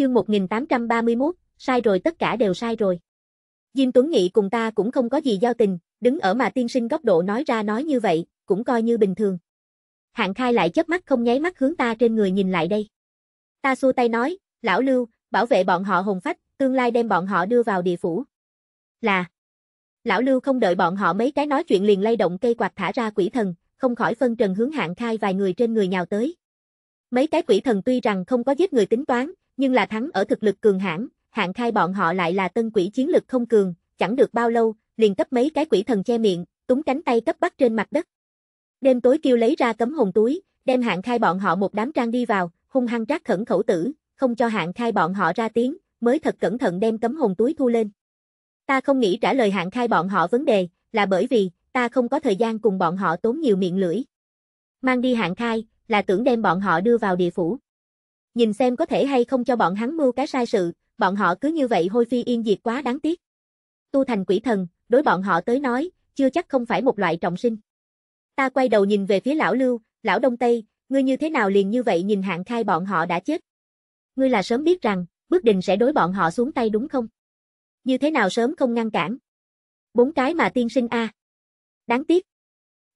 Chương 1831, sai rồi tất cả đều sai rồi. Diêm Tuấn Nghị cùng ta cũng không có gì giao tình, đứng ở mà tiên sinh góc độ nói ra nói như vậy, cũng coi như bình thường. Hạng khai lại chớp mắt không nháy mắt hướng ta trên người nhìn lại đây. Ta xua tay nói, lão lưu, bảo vệ bọn họ hồn phách, tương lai đem bọn họ đưa vào địa phủ. Là. Lão lưu không đợi bọn họ mấy cái nói chuyện liền lay động cây quạt thả ra quỷ thần, không khỏi phân trần hướng hạng khai vài người trên người nhào tới. Mấy cái quỷ thần tuy rằng không có giết người tính toán, nhưng là thắng ở thực lực cường hãn, hạng khai bọn họ lại là tân quỷ chiến lực không cường, chẳng được bao lâu, liền cấp mấy cái quỷ thần che miệng, túng cánh tay cấp bắt trên mặt đất. Đêm tối kêu lấy ra cấm hồn túi, đem hạng khai bọn họ một đám trang đi vào, hung hăng trác khẩn khẩu tử, không cho hạng khai bọn họ ra tiếng, mới thật cẩn thận đem cấm hồn túi thu lên. Ta không nghĩ trả lời hạng khai bọn họ vấn đề, là bởi vì, ta không có thời gian cùng bọn họ tốn nhiều miệng lưỡi. Mang đi hạng khai, là tưởng đem bọn họ đưa vào địa phủ. Nhìn xem có thể hay không cho bọn hắn mưu cái sai sự, bọn họ cứ như vậy hôi phi yên diệt quá đáng tiếc. Tu thành quỷ thần, đối bọn họ tới nói, chưa chắc không phải một loại trọng sinh. Ta quay đầu nhìn về phía lão Lưu, lão Đông Tây, ngươi như thế nào liền như vậy nhìn hạng khai bọn họ đã chết. Ngươi là sớm biết rằng, bước đình sẽ đối bọn họ xuống tay đúng không? Như thế nào sớm không ngăn cản? Bốn cái mà tiên sinh a. À. Đáng tiếc.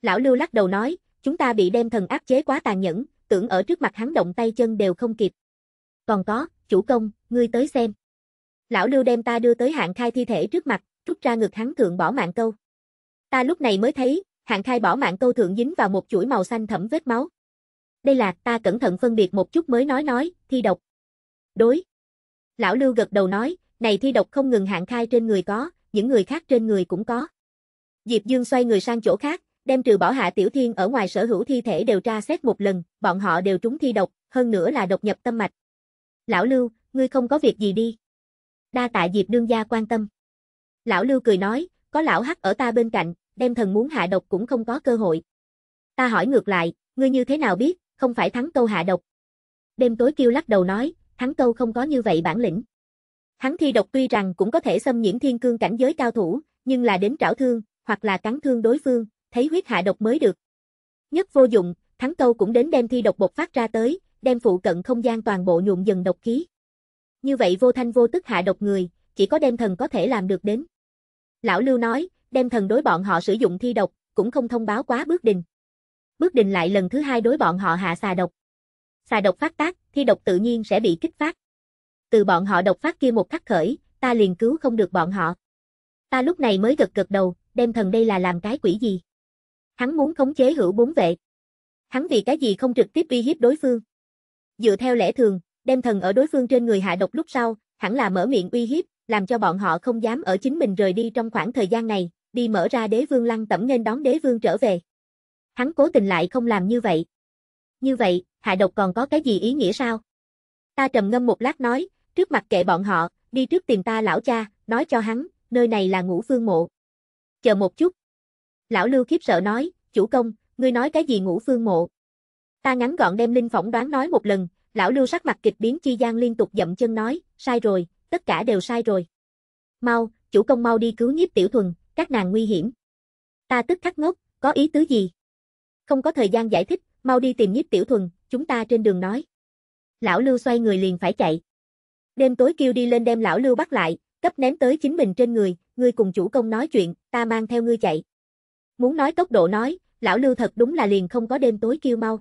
Lão Lưu lắc đầu nói, chúng ta bị đem thần áp chế quá tàn nhẫn, tưởng ở trước mặt hắn động tay chân đều không kịp. Còn có, chủ công, ngươi tới xem. Lão Lưu đem ta đưa tới hạng khai thi thể trước mặt, rút ra ngực hắn thượng bỏ mạng câu. Ta lúc này mới thấy, hạng khai bỏ mạng câu thượng dính vào một chuỗi màu xanh thẫm vết máu. Đây là ta cẩn thận phân biệt một chút mới nói nói, thi độc. Đối. Lão Lưu gật đầu nói, này thi độc không ngừng hạng khai trên người có, những người khác trên người cũng có. Diệp Dương xoay người sang chỗ khác, đem trừ bỏ Hạ Tiểu Thiên ở ngoài sở hữu thi thể đều tra xét một lần, bọn họ đều trúng thi độc, hơn nữa là độc nhập tâm mạch. Lão Lưu, ngươi không có việc gì đi. Đa tạ Diệp đương gia quan tâm. Lão Lưu cười nói, có lão hắc ở ta bên cạnh, đem thần muốn hạ độc cũng không có cơ hội. Ta hỏi ngược lại, ngươi như thế nào biết, không phải thắng câu hạ độc. Đêm tối kêu lắc đầu nói, thắng câu không có như vậy bản lĩnh. Hắn thi độc tuy rằng cũng có thể xâm nhiễm thiên cương cảnh giới cao thủ, nhưng là đến trảo thương, hoặc là cắn thương đối phương, thấy huyết hạ độc mới được. Nhất vô dụng, thắng câu cũng đến đem thi độc bột phát ra tới, đem phụ cận không gian toàn bộ nhuộm dần độc khí. Như vậy vô thanh vô tức hạ độc người, chỉ có đem thần có thể làm được đến. Lão Lưu nói, đem thần đối bọn họ sử dụng thi độc, cũng không thông báo quá bước đình. Bước đình lại lần thứ hai đối bọn họ hạ xà độc. Xà độc phát tác, thi độc tự nhiên sẽ bị kích phát. Từ bọn họ độc phát kia một khắc khởi, ta liền cứu không được bọn họ. Ta lúc này mới gật gật đầu, đem thần đây là làm cái quỷ gì? Hắn muốn khống chế hữu bốn vệ. Hắn vì cái gì không trực tiếp uy hiếp đối phương? Dựa theo lẽ thường, đem thần ở đối phương trên người hạ độc lúc sau, hẳn là mở miệng uy hiếp, làm cho bọn họ không dám ở chính mình rời đi trong khoảng thời gian này, đi mở ra đế vương lăng tẩm nên đón đế vương trở về. Hắn cố tình lại không làm như vậy. Như vậy, hạ độc còn có cái gì ý nghĩa sao? Ta trầm ngâm một lát nói, trước mặt kệ bọn họ, đi trước tìm ta lão cha, nói cho hắn, nơi này là ngũ phương mộ. Chờ một chút, Lão Lưu khiếp sợ nói, chủ công, ngươi nói cái gì ngũ phương mộ. Ta ngắn gọn đem linh phỏng đoán nói một lần, lão Lưu sắc mặt kịch biến chi gian liên tục dậm chân nói, sai rồi, tất cả đều sai rồi. Mau, chủ công mau đi cứu nhiếp tiểu thuần, các nàng nguy hiểm. Ta tức khắc ngốc, có ý tứ gì? Không có thời gian giải thích, mau đi tìm nhiếp tiểu thuần, chúng ta trên đường nói. Lão Lưu xoay người liền phải chạy. Đêm tối kêu đi lên đem lão Lưu bắt lại, cấp ném tới chính mình trên người, ngươi cùng chủ công nói chuyện, ta mang theo ngươi chạy. Muốn nói tốc độ nói, lão Lưu thật đúng là liền không có đêm tối kêu mau.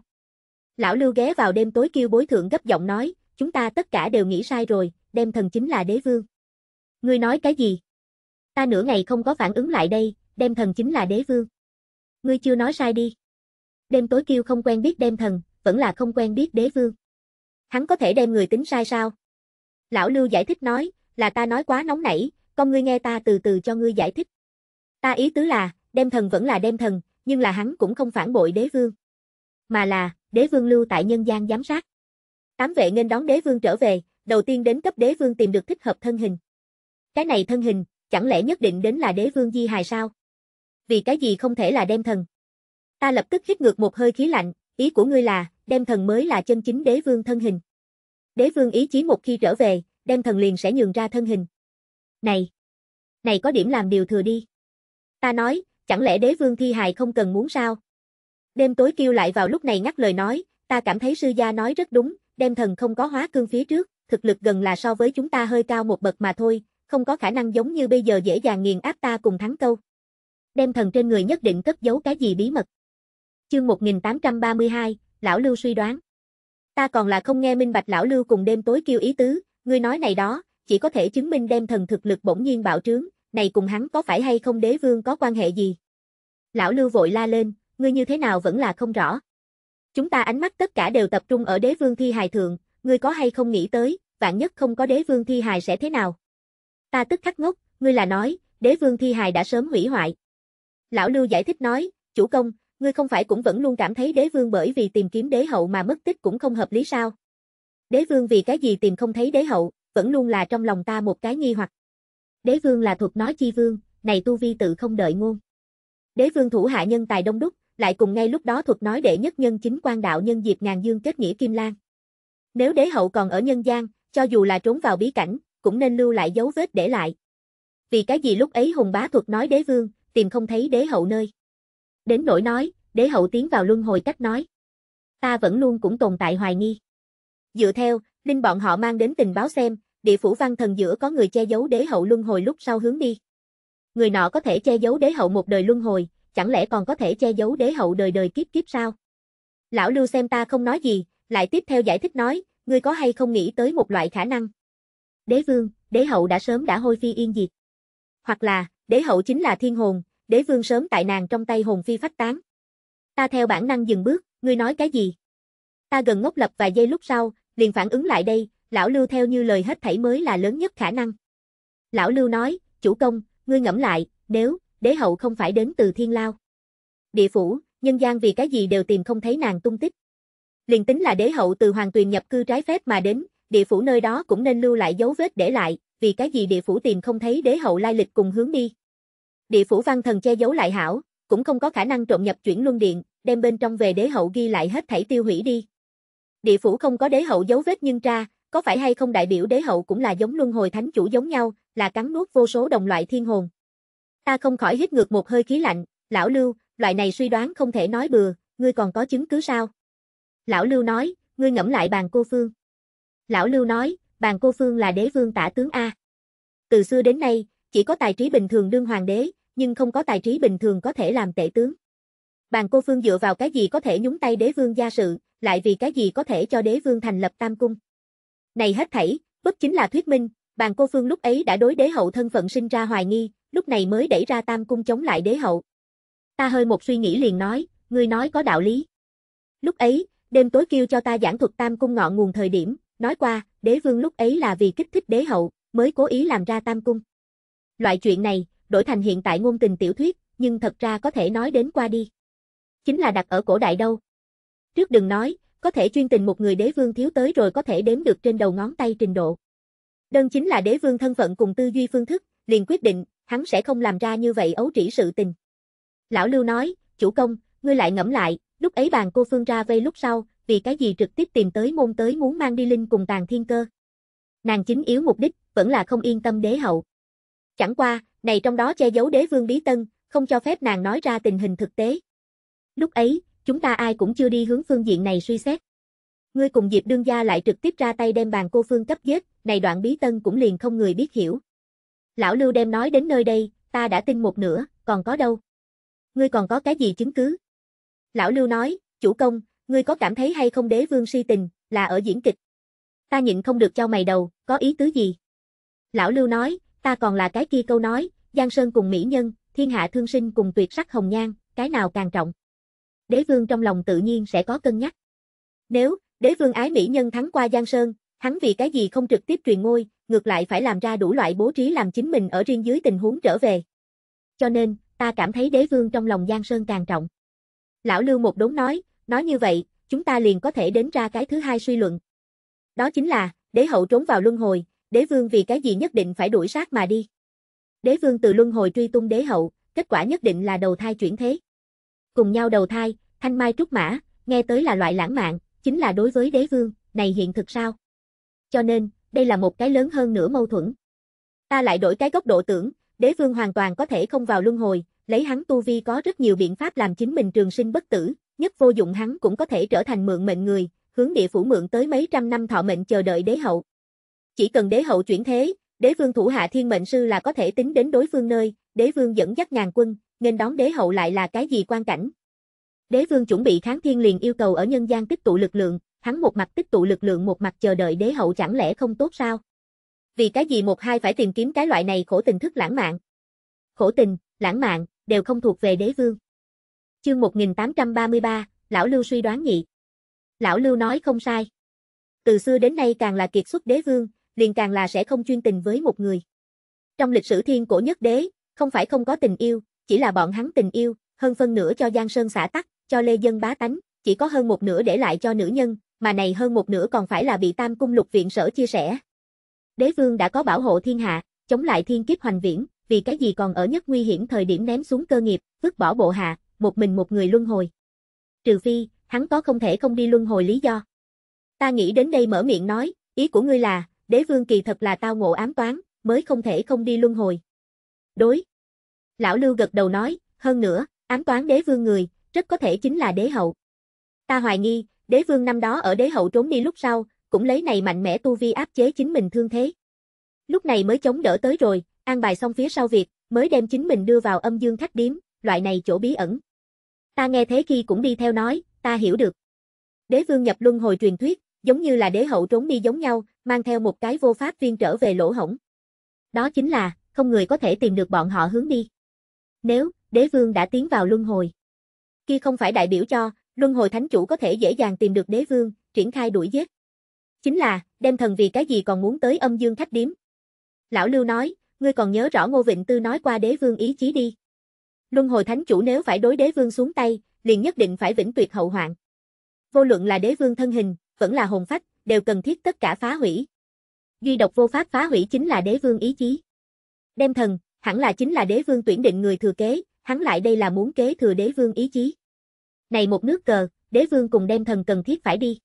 Lão Lưu ghé vào đêm tối kêu bối thượng gấp giọng nói, chúng ta tất cả đều nghĩ sai rồi, đêm thần chính là đế vương. Ngươi nói cái gì? Ta nửa ngày không có phản ứng lại đây, đêm thần chính là đế vương. Ngươi chưa nói sai đi. Đêm tối kêu không quen biết đêm thần, vẫn là không quen biết đế vương. Hắn có thể đem người tính sai sao? Lão Lưu giải thích nói, là ta nói quá nóng nảy, con ngươi nghe ta từ từ cho ngươi giải thích. Ta ý tứ là, đem thần vẫn là đem thần, nhưng là hắn cũng không phản bội đế vương. Mà là, đế vương lưu tại nhân gian giám sát. Tám vệ nên đón đế vương trở về, đầu tiên đến cấp đế vương tìm được thích hợp thân hình. Cái này thân hình, chẳng lẽ nhất định đến là đế vương di hài sao? Vì cái gì không thể là đem thần? Ta lập tức hít ngược một hơi khí lạnh, ý của ngươi là, đem thần mới là chân chính đế vương thân hình. Đế vương ý chí một khi trở về, đem thần liền sẽ nhường ra thân hình. Này! Này có điểm làm điều thừa đi. Ta nói, chẳng lẽ đế vương thi hài không cần muốn sao? Đêm tối kêu lại vào lúc này ngắt lời nói, ta cảm thấy sư gia nói rất đúng, đem thần không có hóa cương phía trước, thực lực gần là so với chúng ta hơi cao một bậc mà thôi, không có khả năng giống như bây giờ dễ dàng nghiền áp ta cùng thắng câu. Đem thần trên người nhất định cất giấu cái gì bí mật. Chương 1832, Lão Lưu suy đoán. Ta còn là không nghe minh bạch Lão Lưu cùng đêm tối kêu ý tứ, ngươi nói này đó, chỉ có thể chứng minh đem thần thực lực bỗng nhiên bạo trướng, này cùng hắn có phải hay không đế vương có quan hệ gì? Lão Lưu vội la lên, ngươi như thế nào vẫn là không rõ. Chúng ta ánh mắt tất cả đều tập trung ở đế vương thi hài thượng, ngươi có hay không nghĩ tới, vạn nhất không có đế vương thi hài sẽ thế nào? Ta tức khắc ngốc, ngươi là nói, đế vương thi hài đã sớm hủy hoại. Lão Lưu giải thích nói, chủ công, ngươi không phải cũng vẫn luôn cảm thấy đế vương bởi vì tìm kiếm đế hậu mà mất tích cũng không hợp lý sao? Đế vương vì cái gì tìm không thấy đế hậu, vẫn luôn là trong lòng ta một cái nghi hoặc. Đế vương là thuật nói chi vương, này tu vi tự không đợi ngôn. Đế vương thủ hạ nhân tài đông đúc, lại cùng ngay lúc đó thuật nói đệ nhất nhân chính quan đạo nhân diệp ngàn dương kết nghĩa Kim Lan. Nếu đế hậu còn ở nhân gian, cho dù là trốn vào bí cảnh, cũng nên lưu lại dấu vết để lại. Vì cái gì lúc ấy hùng bá thuật nói đế vương, tìm không thấy đế hậu nơi. Đến nỗi nói, đế hậu tiến vào luân hồi cách nói. Ta vẫn luôn cũng tồn tại hoài nghi. Dựa theo, linh bọn họ mang đến tình báo xem, địa phủ văn thần giữa có người che giấu đế hậu luân hồi lúc sau hướng đi. Người nọ có thể che giấu đế hậu một đời luân hồi, chẳng lẽ còn có thể che giấu đế hậu đời đời kiếp kiếp sao? Lão Lưu xem ta không nói gì, lại tiếp theo giải thích nói, ngươi có hay không nghĩ tới một loại khả năng? Đế vương, đế hậu đã sớm đã hôi phi yên diệt. Hoặc là, đế hậu chính là thiên hồn, đế vương sớm tại nàng trong tay hồn phi phách tán. Ta theo bản năng dừng bước, ngươi nói cái gì? Ta gần ngốc lập vài giây lúc sau, liền phản ứng lại đây, lão Lưu theo như lời hết thảy mới là lớn nhất khả năng. Lão Lưu nói, chủ công, ngươi ngẫm lại, nếu, đế hậu không phải đến từ thiên lao. Địa phủ, nhân gian vì cái gì đều tìm không thấy nàng tung tích. Liền tính là đế hậu từ hoàng tuyền nhập cư trái phép mà đến, địa phủ nơi đó cũng nên lưu lại dấu vết để lại, vì cái gì địa phủ tìm không thấy đế hậu lai lịch cùng hướng đi. Địa phủ văn thần che giấu lại hảo, cũng không có khả năng trộm nhập chuyển luân điện, đem bên trong về đế hậu ghi lại hết thảy tiêu hủy đi. Địa phủ không có đế hậu dấu vết nhưng tra, có phải hay không đại biểu đế hậu cũng là giống luân hồi thánh chủ giống nhau, là cắn nuốt vô số đồng loại thiên hồn. Ta không khỏi hít ngược một hơi khí lạnh, lão Lưu, loại này suy đoán không thể nói bừa, ngươi còn có chứng cứ sao? Lão Lưu nói, ngươi ngẫm lại bàn cô Phương. Lão Lưu nói, bàn cô Phương là đế vương tả tướng A. Từ xưa đến nay, chỉ có tài trí bình thường đương hoàng đế, nhưng không có tài trí bình thường có thể làm tể tướng. Bàn cô Phương dựa vào cái gì có thể nhúng tay đế vương gia sự, lại vì cái gì có thể cho đế vương thành lập tam cung. Này hết thảy, bất chính là thuyết minh, bàn cô phương lúc ấy đã đối đế hậu thân phận sinh ra hoài nghi, lúc này mới đẩy ra tam cung chống lại đế hậu. Ta hơi một suy nghĩ liền nói, ngươi nói có đạo lý. Lúc ấy, đêm tối kêu cho ta giảng thuật tam cung ngọn nguồn thời điểm, nói qua, đế vương lúc ấy là vì kích thích đế hậu, mới cố ý làm ra tam cung. Loại chuyện này, đổi thành hiện tại ngôn tình tiểu thuyết, nhưng thật ra có thể nói đến qua đi. Chính là đặt ở cổ đại đâu. Trước đừng nói, có thể chuyên tình một người đế vương thiếu tới rồi có thể đếm được trên đầu ngón tay trình độ. Đơn chính là đế vương thân phận cùng tư duy phương thức, liền quyết định, hắn sẽ không làm ra như vậy ấu trĩ sự tình. Lão Lưu nói, chủ công, ngươi lại ngẫm lại, lúc ấy bàn cô Phương ra vây lúc sau, vì cái gì trực tiếp tìm tới môn tới muốn mang đi linh cùng tàn thiên cơ. Nàng chính yếu mục đích, vẫn là không yên tâm đế hậu. Chẳng qua, này trong đó che giấu đế vương bí tân, không cho phép nàng nói ra tình hình thực tế. Lúc ấy, chúng ta ai cũng chưa đi hướng phương diện này suy xét. Ngươi cùng Diệp đương gia lại trực tiếp ra tay đem bàn cô phương cấp giết, này đoạn bí tân cũng liền không người biết hiểu. Lão Lưu đem nói đến nơi đây, ta đã tin một nửa, còn có đâu? Ngươi còn có cái gì chứng cứ? Lão Lưu nói, chủ công, ngươi có cảm thấy hay không đế vương si tình, là ở diễn kịch. Ta nhịn không được cho mày đầu, có ý tứ gì? Lão Lưu nói, ta còn là cái kia câu nói, Giang Sơn cùng Mỹ Nhân, thiên hạ thương sinh cùng tuyệt sắc hồng nhan, cái nào càng trọng đế vương trong lòng tự nhiên sẽ có cân nhắc. Nếu, đế vương ái mỹ nhân thắng qua Giang Sơn, hắn vì cái gì không trực tiếp truyền ngôi, ngược lại phải làm ra đủ loại bố trí làm chính mình ở riêng dưới tình huống trở về. Cho nên, ta cảm thấy đế vương trong lòng Giang Sơn càng trọng. Lão Lưu một đốn nói, nói như vậy, chúng ta liền có thể đến ra cái thứ hai suy luận. Đó chính là, đế hậu trốn vào luân hồi, đế vương vì cái gì nhất định phải đuổi sát mà đi. Đế vương từ luân hồi truy tung đế hậu, kết quả nhất định là đầu thai chuyển thế. Cùng nhau đầu thai, Thanh Mai Trúc Mã, nghe tới là loại lãng mạn, chính là đối với đế vương, này hiện thực sao? Cho nên, đây là một cái lớn hơn nửa mâu thuẫn. Ta lại đổi cái góc độ tưởng, đế vương hoàn toàn có thể không vào luân hồi, lấy hắn tu vi có rất nhiều biện pháp làm chính mình trường sinh bất tử, nhất vô dụng hắn cũng có thể trở thành mượn mệnh người, hướng địa phủ mượn tới mấy trăm năm thọ mệnh chờ đợi đế hậu. Chỉ cần đế hậu chuyển thế, đế vương thủ hạ thiên mệnh sư là có thể tính đến đối phương nơi, đế vương dẫn dắt ngàn quân, nên đón đế hậu lại là cái gì quan cảnh, Đế vương chuẩn bị kháng thiên liền yêu cầu ở nhân gian tích tụ lực lượng, hắn một mặt tích tụ lực lượng một mặt chờ đợi đế hậu chẳng lẽ không tốt sao? Vì cái gì một hai phải tìm kiếm cái loại này khổ tình thức lãng mạn? Khổ tình, lãng mạn, đều không thuộc về đế vương. Chương 1833, Lão Lưu suy đoán nhị. Lão Lưu nói không sai. Từ xưa đến nay càng là kiệt xuất đế vương, liền càng là sẽ không chuyên tình với một người. Trong lịch sử thiên cổ nhất đế, không phải không có tình yêu, chỉ là bọn hắn tình yêu, hơn phân nửa cho Giang Sơn xã tắc, cho Lê Dân bá tánh, chỉ có hơn một nửa để lại cho nữ nhân, mà này hơn một nửa còn phải là bị Tam Cung Lục Viện sở chia sẻ. Đế vương đã có bảo hộ thiên hạ, chống lại thiên kiếp hoành viễn, vì cái gì còn ở nhất nguy hiểm thời điểm ném xuống cơ nghiệp, vứt bỏ bộ hạ, một mình một người luân hồi. Trừ phi, hắn có không thể không đi luân hồi lý do. Ta nghĩ đến đây mở miệng nói, ý của ngươi là, đế vương kỳ thật là tao ngộ ám toán, mới không thể không đi luân hồi. Đối. Lão Lưu gật đầu nói, hơn nữa, ám toán đế vương người, rất có thể chính là đế hậu. Ta hoài nghi, đế vương năm đó ở đế hậu trốn đi lúc sau, cũng lấy này mạnh mẽ tu vi áp chế chính mình thương thế. Lúc này mới chống đỡ tới rồi, an bài xong phía sau việc, mới đem chính mình đưa vào âm dương khách điếm, loại này chỗ bí ẩn. Ta nghe thế khi cũng đi theo nói, ta hiểu được. Đế vương nhập luân hồi truyền thuyết, giống như là đế hậu trốn đi giống nhau, mang theo một cái vô pháp viên trở về lỗ hổng. Đó chính là, không người có thể tìm được bọn họ hướng đi. Nếu, đế vương đã tiến vào luân hồi kia không phải đại biểu cho, luân hồi thánh chủ có thể dễ dàng tìm được đế vương, triển khai đuổi giết. Chính là, đem thần vì cái gì còn muốn tới âm dương khách điếm. Lão Lưu nói, ngươi còn nhớ rõ Ngô Vịnh Tư nói qua đế vương ý chí đi. Luân hồi thánh chủ nếu phải đối đế vương xuống tay, liền nhất định phải vĩnh tuyệt hậu hoạn. Vô luận là đế vương thân hình, vẫn là hồn phách, đều cần thiết tất cả phá hủy. Duy độc vô pháp phá hủy chính là đế vương ý chí. Đem thần, hẳn là chính là đế vương tuyển định người thừa kế, hắn lại đây là muốn kế thừa đế vương ý chí. Này một nước cờ, đế vương cùng đem thần cần thiết phải đi.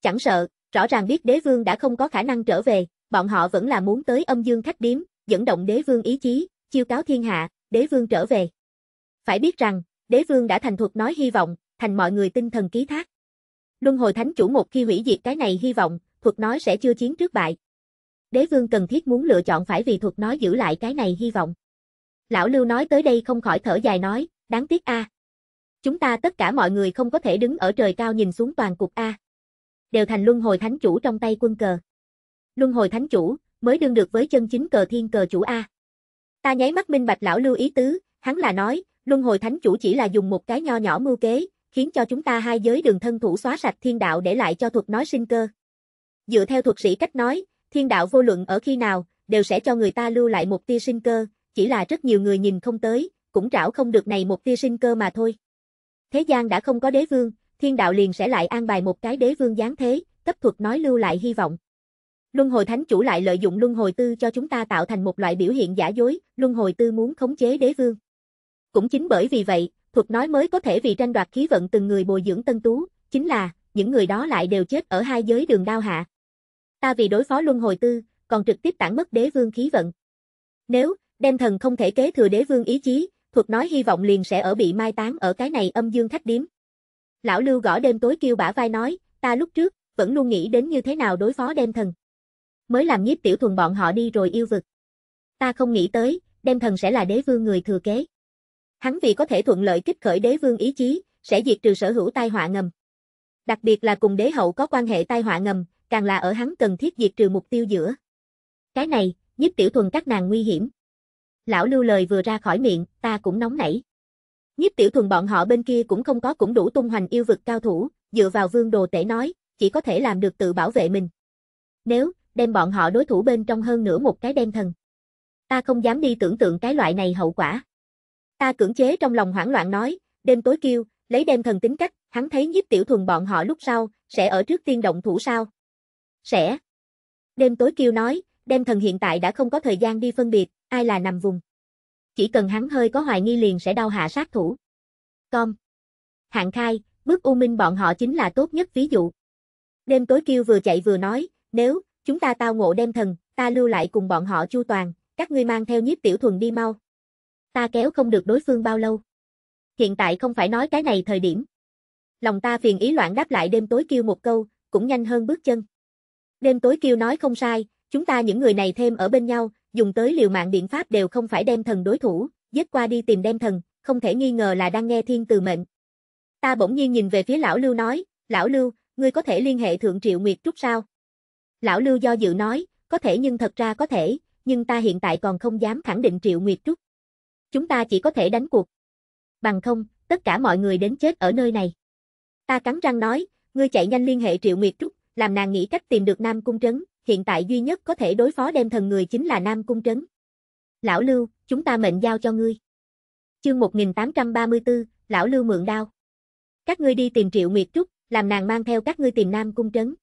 Chẳng sợ, rõ ràng biết đế vương đã không có khả năng trở về, bọn họ vẫn là muốn tới âm dương khách điếm, dẫn động đế vương ý chí, chiêu cáo thiên hạ, đế vương trở về. Phải biết rằng, đế vương đã thành thuật nói hy vọng, thành mọi người tinh thần ký thác. Luân hồi thánh chủ một khi hủy diệt cái này hy vọng, thuật nói sẽ chưa chiến trước bại. Đế vương cần thiết muốn lựa chọn phải vì thuật nói giữ lại cái này hy vọng. Lão Lưu nói tới đây không khỏi thở dài nói, đáng tiếc a. Chúng ta tất cả mọi người không có thể đứng ở trời cao nhìn xuống toàn cục a. Đều thành luân hồi thánh chủ trong tay quân cờ. Luân hồi thánh chủ, mới đương được với chân chính cờ thiên cờ chủ a. Ta nháy mắt minh bạch lão Lưu ý tứ, hắn là nói, luân hồi thánh chủ chỉ là dùng một cái nho nhỏ mưu kế, khiến cho chúng ta hai giới đường thân thủ xóa sạch thiên đạo để lại cho thuật nói sinh cơ. Dựa theo thuật sĩ cách nói, thiên đạo vô luận ở khi nào, đều sẽ cho người ta lưu lại một tia sinh cơ, chỉ là rất nhiều người nhìn không tới, cũng trảo không được này một tia sinh cơ mà thôi. Thế gian đã không có đế vương, thiên đạo liền sẽ lại an bài một cái đế vương giáng thế, cấp thuật nói lưu lại hy vọng. Luân hồi thánh chủ lại lợi dụng luân hồi tư cho chúng ta tạo thành một loại biểu hiện giả dối, luân hồi tư muốn khống chế đế vương. Cũng chính bởi vì vậy, thuật nói mới có thể vì tranh đoạt khí vận từng người bồi dưỡng tân tú, chính là, những người đó lại đều chết ở hai giới đường đao hạ. Ta vì đối phó luân hồi tư, còn trực tiếp tản mất đế vương khí vận. Nếu, Đen thần không thể kế thừa đế vương ý chí, thuật nói hy vọng liền sẽ ở bị mai táng ở cái này âm dương khách điếm. Lão Lưu gõ đêm tối kêu bả vai nói, ta lúc trước, vẫn luôn nghĩ đến như thế nào đối phó đen thần. Mới làm nhiếp tiểu thuần bọn họ đi rồi yêu vực. Ta không nghĩ tới, đen thần sẽ là đế vương người thừa kế. Hắn vì có thể thuận lợi kích khởi đế vương ý chí, sẽ diệt trừ sở hữu tai họa ngầm. Đặc biệt là cùng đế hậu có quan hệ tai họa ngầm, càng là ở hắn cần thiết diệt trừ mục tiêu giữa. Cái này, nhiếp tiểu thuần các nàng nguy hiểm. Lão lưu lời vừa ra khỏi miệng, ta cũng nóng nảy. Nhiếp tiểu thuần bọn họ bên kia cũng không có cũng đủ tung hoành yêu vực cao thủ, dựa vào vương đồ tể nói, chỉ có thể làm được tự bảo vệ mình. Nếu, đem bọn họ đối thủ bên trong hơn nửa một cái đen thần. Ta không dám đi tưởng tượng cái loại này hậu quả. Ta cưỡng chế trong lòng hoảng loạn nói, đêm tối kêu, lấy đem thần tính cách, hắn thấy nhiếp tiểu thuần bọn họ lúc sau, sẽ ở trước tiên động thủ sao? Sẽ. Đêm tối kêu nói, đem thần hiện tại đã không có thời gian đi phân biệt, ai là nằm vùng. Chỉ cần hắn hơi có hoài nghi liền sẽ đau hạ sát thủ. Com. Hạng khai, bước U Minh bọn họ chính là tốt nhất ví dụ. Đêm tối kêu vừa chạy vừa nói, nếu, chúng ta tao ngộ đem thần, ta lưu lại cùng bọn họ chu toàn, các ngươi mang theo nhiếp tiểu thuần đi mau. Ta kéo không được đối phương bao lâu. Hiện tại không phải nói cái này thời điểm. Lòng ta phiền ý loạn đáp lại đêm tối kêu một câu, cũng nhanh hơn bước chân. Đêm tối kêu nói không sai, chúng ta những người này thêm ở bên nhau, dùng tới liều mạng biện pháp đều không phải đem thần đối thủ, giết qua đi tìm đem thần, không thể nghi ngờ là đang nghe thiên từ mệnh. Ta bỗng nhiên nhìn về phía lão Lưu nói, lão Lưu, ngươi có thể liên hệ thượng triệu nguyệt trúc sao? Lão Lưu do dự nói, có thể nhưng thật ra có thể, nhưng ta hiện tại còn không dám khẳng định triệu nguyệt trúc. Chúng ta chỉ có thể đánh cuộc. Bằng không, tất cả mọi người đến chết ở nơi này. Ta cắn răng nói, ngươi chạy nhanh liên hệ triệu nguyệt trúc, làm nàng nghĩ cách tìm được Nam Cung Trấn, hiện tại duy nhất có thể đối phó đem thần người chính là Nam Cung Trấn. Lão Lưu, chúng ta mệnh giao cho ngươi. Chương 1834, Lão Lưu mượn đao. Các ngươi đi tìm Triệu Nguyệt Trúc, làm nàng mang theo các ngươi tìm Nam Cung Trấn.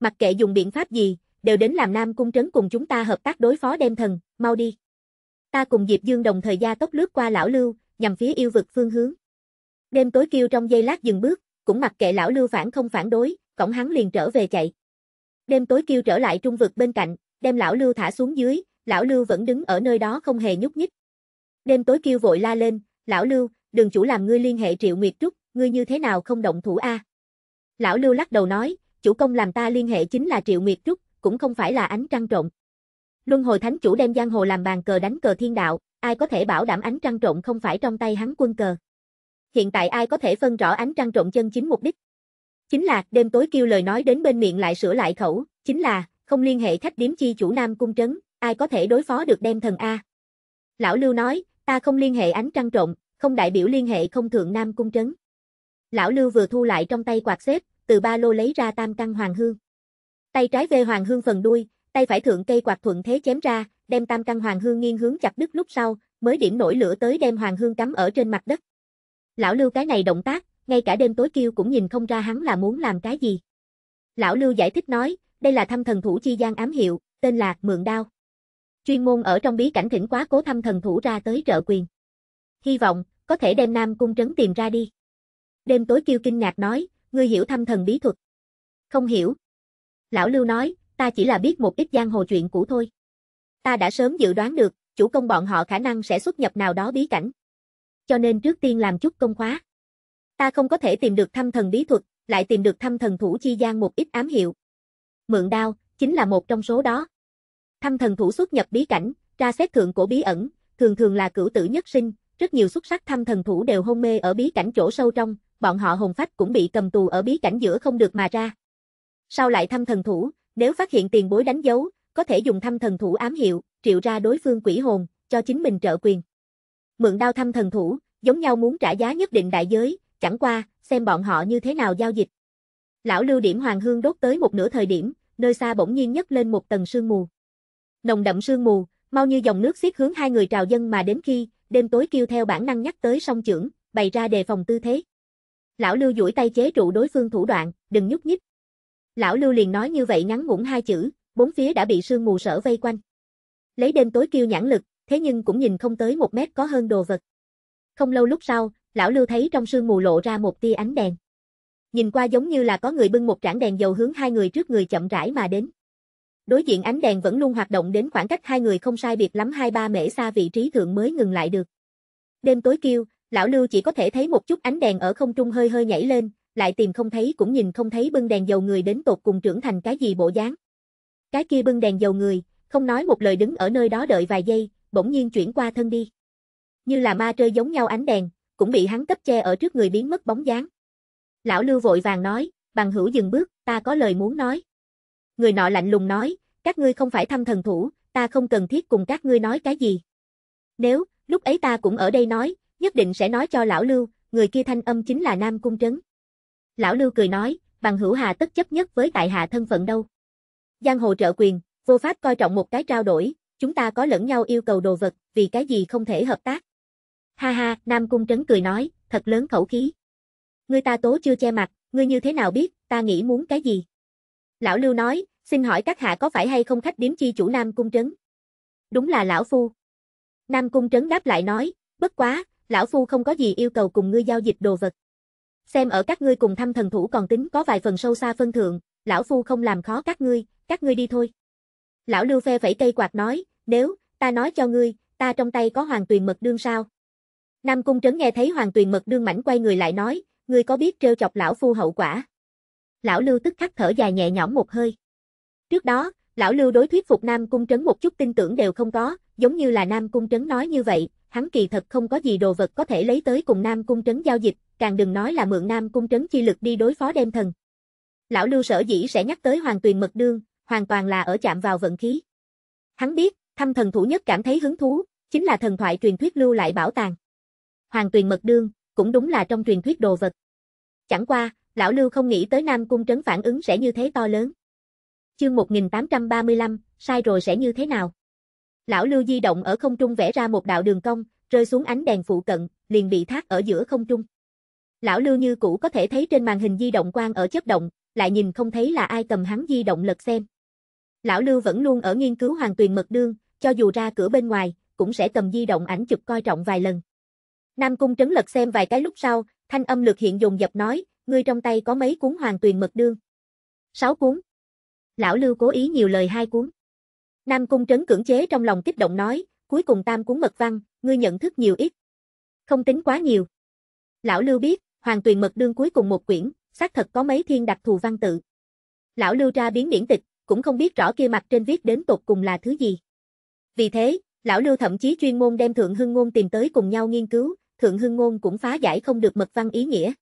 Mặc kệ dùng biện pháp gì, đều đến làm Nam Cung Trấn cùng chúng ta hợp tác đối phó đem thần, mau đi. Ta cùng Diệp Dương đồng thời gia tốc lướt qua Lão Lưu, nhằm phía yêu vực phương hướng. Đêm tối kêu trong giây lát dừng bước, cũng mặc kệ Lão Lưu phản không phản đối, cổng hắn liền trở về chạy. Đêm tối kêu trở lại trung vực bên cạnh, đem lão Lưu thả xuống dưới, lão Lưu vẫn đứng ở nơi đó không hề nhúc nhích. Đêm tối kêu vội la lên, lão Lưu, đừng chủ làm ngươi liên hệ Triệu Nguyệt Trúc, ngươi như thế nào không động thủ a? Lão Lưu lắc đầu nói, chủ công làm ta liên hệ chính là Triệu Nguyệt Trúc, cũng không phải là ánh trăng trộn. Luân hồi thánh chủ đem giang hồ làm bàn cờ đánh cờ thiên đạo, ai có thể bảo đảm ánh trăng trộn không phải trong tay hắn quân cờ. Hiện tại ai có thể phân rõ ánh trăng trộn chân chính mục đích. Chính là, đêm tối kêu lời nói đến bên miệng lại sửa lại khẩu, chính là, không liên hệ khách điếm chi chủ Nam Cung Trấn, ai có thể đối phó được đem thần A. Lão Lưu nói, ta không liên hệ ánh trăng trộn, không đại biểu liên hệ không thượng Nam Cung Trấn. Lão Lưu vừa thu lại trong tay quạt xếp, từ ba lô lấy ra tam căn hoàng hương. Tay trái về hoàng hương phần đuôi, tay phải thượng cây quạt thuận thế chém ra, đem tam căn hoàng hương nghiêng hướng chặt đứt lúc sau, mới điểm nổi lửa tới đem hoàng hương cắm ở trên mặt đất. Lão Lưu cái này động tác, ngay cả đêm tối kêu cũng nhìn không ra hắn là muốn làm cái gì. Lão Lưu giải thích nói, đây là thăm thần thủ chi gian ám hiệu, tên là Mượn Đao. Chuyên môn ở trong bí cảnh thỉnh quá cố thăm thần thủ ra tới trợ quyền. Hy vọng, có thể đem Nam Cung Trấn tìm ra đi. Đêm tối kêu kinh ngạc nói, ngươi hiểu thăm thần bí thuật. Không hiểu. Lão Lưu nói, ta chỉ là biết một ít giang hồ chuyện cũ thôi. Ta đã sớm dự đoán được, chủ công bọn họ khả năng sẽ xuất nhập nào đó bí cảnh. Cho nên trước tiên làm chút công khóa. Ta không có thể tìm được thăm thần bí thuật, lại tìm được thăm thần thủ chi gian một ít ám hiệu. Mượn đao, chính là một trong số đó. Thăm thần thủ xuất nhập bí cảnh, ra xét thượng cổ bí ẩn, thường thường là cửu tử nhất sinh, rất nhiều xuất sắc thăm thần thủ đều hôn mê ở bí cảnh chỗ sâu trong, bọn họ hồn phách cũng bị cầm tù ở bí cảnh giữa không được mà ra. Sau lại thăm thần thủ, nếu phát hiện tiền bối đánh dấu, có thể dùng thăm thần thủ ám hiệu, triệu ra đối phương quỷ hồn, cho chính mình trợ quyền. Mượn đao thăm thần thủ, giống nhau muốn trả giá nhất định đại giới, chẳng qua, xem bọn họ như thế nào giao dịch. Lão lưu điểm hoàng hương đốt tới một nửa thời điểm, nơi xa bỗng nhiên nhấc lên một tầng sương mù. Nồng đậm sương mù, mau như dòng nước xiết hướng hai người trào dân mà đến khi, đêm tối kêu theo bản năng nhắc tới song trưởng, bày ra đề phòng tư thế. Lão lưu duỗi tay chế trụ đối phương thủ đoạn, đừng nhúc nhích. Lão lưu liền nói như vậy ngắn ngủn hai chữ, bốn phía đã bị sương mù sở vây quanh. Lấy đêm tối kêu nhãn lực, thế nhưng cũng nhìn không tới một mét có hơn đồ vật. Không lâu lúc sau, lão Lưu thấy trong sương mù lộ ra một tia ánh đèn. Nhìn qua giống như là có người bưng một trảng đèn dầu hướng hai người trước người chậm rãi mà đến. Đối diện ánh đèn vẫn luôn hoạt động đến khoảng cách hai người không sai biệt lắm hai ba mễ xa vị trí thượng mới ngừng lại được. Đêm tối kêu, lão Lưu chỉ có thể thấy một chút ánh đèn ở không trung hơi hơi nhảy lên, lại tìm không thấy cũng nhìn không thấy bưng đèn dầu người đến tột cùng trưởng thành cái gì bộ dáng. Cái kia bưng đèn dầu người, không nói một lời đứng ở nơi đó đợi vài giây, bỗng nhiên chuyển qua thân đi. Như là ma trơi giống nhau ánh đèn, cũng bị hắn cấp che ở trước người biến mất bóng dáng. Lão Lưu vội vàng nói, bằng hữu dừng bước, ta có lời muốn nói. Người nọ lạnh lùng nói, các ngươi không phải thăm thần thủ, ta không cần thiết cùng các ngươi nói cái gì. Nếu, lúc ấy ta cũng ở đây nói, nhất định sẽ nói cho lão Lưu, người kia thanh âm chính là Nam Cung Trấn. Lão Lưu cười nói, bằng hữu hà tất chấp nhất với tại hạ thân phận đâu. Giang hồ trợ quyền, vô pháp coi trọng một cái trao đổi, chúng ta có lẫn nhau yêu cầu đồ vật, vì cái gì không thể hợp tác. Ha ha, Nam Cung Trấn cười nói, thật lớn khẩu khí. Ngươi ta tố chưa che mặt, ngươi như thế nào biết, ta nghĩ muốn cái gì? Lão Lưu nói, xin hỏi các hạ có phải hay không khách điếm chi chủ Nam Cung Trấn? Đúng là Lão Phu. Nam Cung Trấn đáp lại nói, bất quá, Lão Phu không có gì yêu cầu cùng ngươi giao dịch đồ vật. Xem ở các ngươi cùng thăm thần thủ còn tính có vài phần sâu xa phân thượng, Lão Phu không làm khó các ngươi, các ngươi đi thôi. Lão Lưu phe vẫy cây quạt nói, nếu, ta nói cho ngươi, ta trong tay có hoàng tuyền mật đương sao, Nam Cung Trấn nghe thấy Hoàng Tuyền Mật đương mảnh quay người lại nói, ngươi có biết trêu chọc lão phu hậu quả. Lão Lưu tức khắc thở dài nhẹ nhõm một hơi. Trước đó, lão Lưu đối thuyết phục Nam Cung Trấn một chút tin tưởng đều không có, giống như là Nam Cung Trấn nói như vậy, hắn kỳ thật không có gì đồ vật có thể lấy tới cùng Nam Cung Trấn giao dịch, càng đừng nói là mượn Nam Cung Trấn chi lực đi đối phó đem thần. Lão Lưu sở dĩ sẽ nhắc tới Hoàng Tuyền Mật Đương, hoàn toàn là ở chạm vào vận khí. Hắn biết, thăm thần thủ nhất cảm thấy hứng thú, chính là thần thoại truyền thuyết lưu lại bảo tàng hoàng tuyền mật đương, cũng đúng là trong truyền thuyết đồ vật. Chẳng qua, lão Lưu không nghĩ tới Nam Cung Trấn phản ứng sẽ như thế to lớn. Chương 1835, sai rồi sẽ như thế nào? Lão Lưu di động ở không trung vẽ ra một đạo đường cong, rơi xuống ánh đèn phụ cận, liền bị thác ở giữa không trung. Lão Lưu như cũ có thể thấy trên màn hình di động quang ở chất động, lại nhìn không thấy là ai cầm hắn di động lật xem. Lão Lưu vẫn luôn ở nghiên cứu hoàng tuyền mật đương, cho dù ra cửa bên ngoài, cũng sẽ cầm di động ảnh chụp coi trọng vài lần. Nam Cung Trấn lật xem vài cái lúc sau, thanh âm lực hiện dùng dập nói, ngươi trong tay có mấy cuốn hoàng tuyền mật đương. Sáu cuốn. Lão Lưu cố ý nhiều lời hai cuốn. Nam Cung Trấn cưỡng chế trong lòng kích động nói, cuối cùng tam cuốn mật văn, ngươi nhận thức nhiều ít. Không tính quá nhiều. Lão Lưu biết, hoàng tuyền mật đương cuối cùng một quyển, xác thật có mấy thiên đặc thù văn tự. Lão Lưu ra biến điển tịch, cũng không biết rõ kia mặt trên viết đến tột cùng là thứ gì. Vì thế, lão Lưu thậm chí chuyên môn đem Thượng Hưng Ngôn tìm tới cùng nhau nghiên cứu, Thượng Hưng Ngôn cũng phá giải không được mật văn ý nghĩa.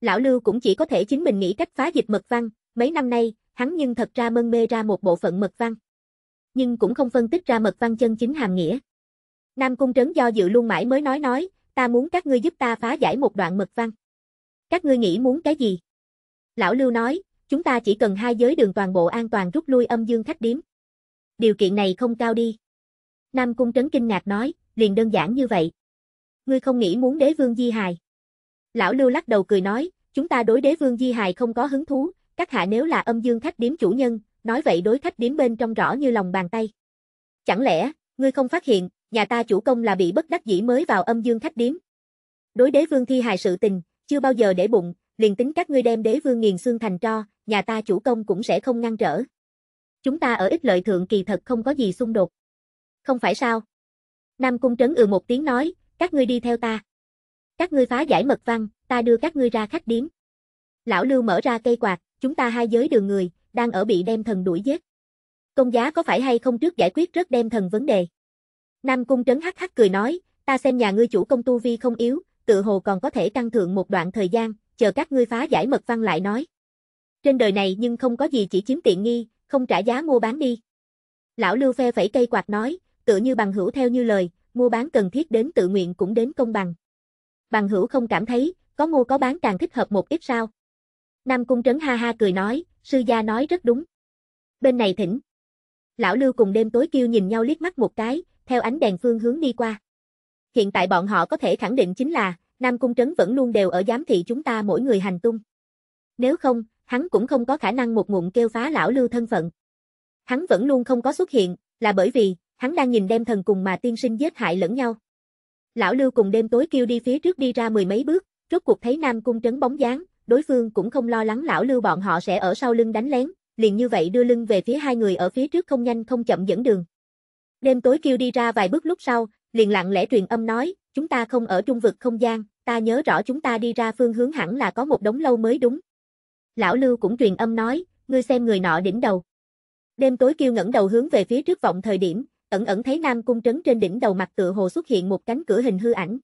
Lão Lưu cũng chỉ có thể chính mình nghĩ cách phá dịch mật văn, mấy năm nay, hắn nhưng thật ra mân mê ra một bộ phận mật văn. Nhưng cũng không phân tích ra mật văn chân chính hàm nghĩa. Nam Cung Trấn do dự luôn mãi mới nói nói, ta muốn các ngươi giúp ta phá giải một đoạn mật văn. Các ngươi nghĩ muốn cái gì? Lão Lưu nói, chúng ta chỉ cần hai giới đường toàn bộ an toàn rút lui âm dương khách điếm. Điều kiện này không cao đi. Nam Cung Trấn kinh ngạc nói, liền đơn giản như vậy ngươi không nghĩ muốn đế vương di hài. Lão Lưu lắc đầu cười nói, chúng ta đối đế vương di hài không có hứng thú, các hạ nếu là âm dương khách điếm chủ nhân, nói vậy đối khách điếm bên trong rõ như lòng bàn tay. Chẳng lẽ, ngươi không phát hiện, nhà ta chủ công là bị bất đắc dĩ mới vào âm dương khách điếm. Đối đế vương thi hài sự tình, chưa bao giờ để bụng, liền tính các ngươi đem đế vương nghiền xương thành tro, nhà ta chủ công cũng sẽ không ngăn trở. Chúng ta ở ích lợi thượng kỳ thật không có gì xung đột. Không phải sao? Nam Cung Trấn ừ một tiếng nói, các ngươi đi theo ta. Các ngươi phá giải mật văn, ta đưa các ngươi ra khách điếm. Lão Lưu mở ra cây quạt, chúng ta hai giới đường người, đang ở bị đem thần đuổi giết. Công giá có phải hay không trước giải quyết rất đem thần vấn đề. Nam Cung Trấn hắc hắc cười nói, ta xem nhà ngươi chủ công tu vi không yếu, tự hồ còn có thể tăng thượng một đoạn thời gian, chờ các ngươi phá giải mật văn lại nói. Trên đời này nhưng không có gì chỉ chiếm tiện nghi, không trả giá mua bán đi. Lão Lưu phe phẩy cây quạt nói, tự như bằng hữu theo như lời, mua bán cần thiết đến tự nguyện cũng đến công bằng. Bằng hữu không cảm thấy, có mua có bán càng thích hợp một ít sao? Nam Cung Trấn ha ha cười nói, sư gia nói rất đúng. Bên này thỉnh. Lão Lưu cùng đêm tối kêu nhìn nhau liếc mắt một cái, theo ánh đèn phương hướng đi qua. Hiện tại bọn họ có thể khẳng định chính là, Nam Cung Trấn vẫn luôn đều ở giám thị chúng ta mỗi người hành tung. Nếu không, hắn cũng không có khả năng một ngụm kêu phá lão Lưu thân phận. Hắn vẫn luôn không có xuất hiện, là bởi vì, hắn đang nhìn đem thần cùng mà tiên sinh giết hại lẫn nhau. Lão Lưu cùng đêm tối kêu đi phía trước đi ra mười mấy bước, rốt cuộc thấy Nam Cung Trấn bóng dáng, đối phương cũng không lo lắng Lão Lưu bọn họ sẽ ở sau lưng đánh lén, liền như vậy đưa lưng về phía hai người ở phía trước không nhanh không chậm dẫn đường. Đêm tối kêu đi ra vài bước lúc sau, liền lặng lẽ truyền âm nói, chúng ta không ở trung vực không gian, ta nhớ rõ chúng ta đi ra phương hướng hẳn là có một đống lâu mới đúng. Lão Lưu cũng truyền âm nói, ngươi xem người nọ đỉnh đầu. Đêm tối kêu ngẩng đầu hướng về phía trước vọng thời điểm, ẩn ẩn thấy Nam Cung Trấn trên đỉnh đầu mặt tựa hồ xuất hiện một cánh cửa hình hư ảnh.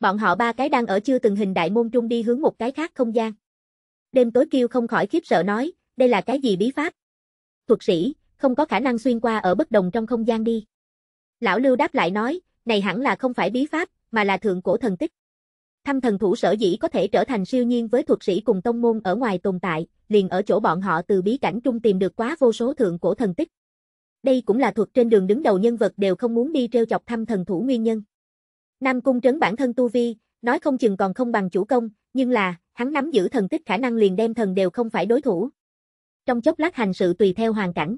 Bọn họ ba cái đang ở chưa từng hình đại môn trung đi hướng một cái khác không gian. Đêm tối kêu không khỏi khiếp sợ nói, đây là cái gì bí pháp? Thuật sĩ, không có khả năng xuyên qua ở bất đồng trong không gian đi. Lão Lưu đáp lại nói, này hẳn là không phải bí pháp, mà là thượng cổ thần tích. Thăm thần thủ sở dĩ có thể trở thành siêu nhiên với thuật sĩ cùng tông môn ở ngoài tồn tại, liền ở chỗ bọn họ từ bí cảnh trung tìm được quá vô số thượng cổ thần tích. Đây cũng là thuật trên đường đứng đầu nhân vật đều không muốn đi treo chọc thăm thần thủ nguyên nhân. Nam Cung Trấn bản thân tu vi, nói không chừng còn không bằng chủ công, nhưng là, hắn nắm giữ thần tích khả năng liền đem thần đều không phải đối thủ. Trong chốc lát hành sự tùy theo hoàn cảnh.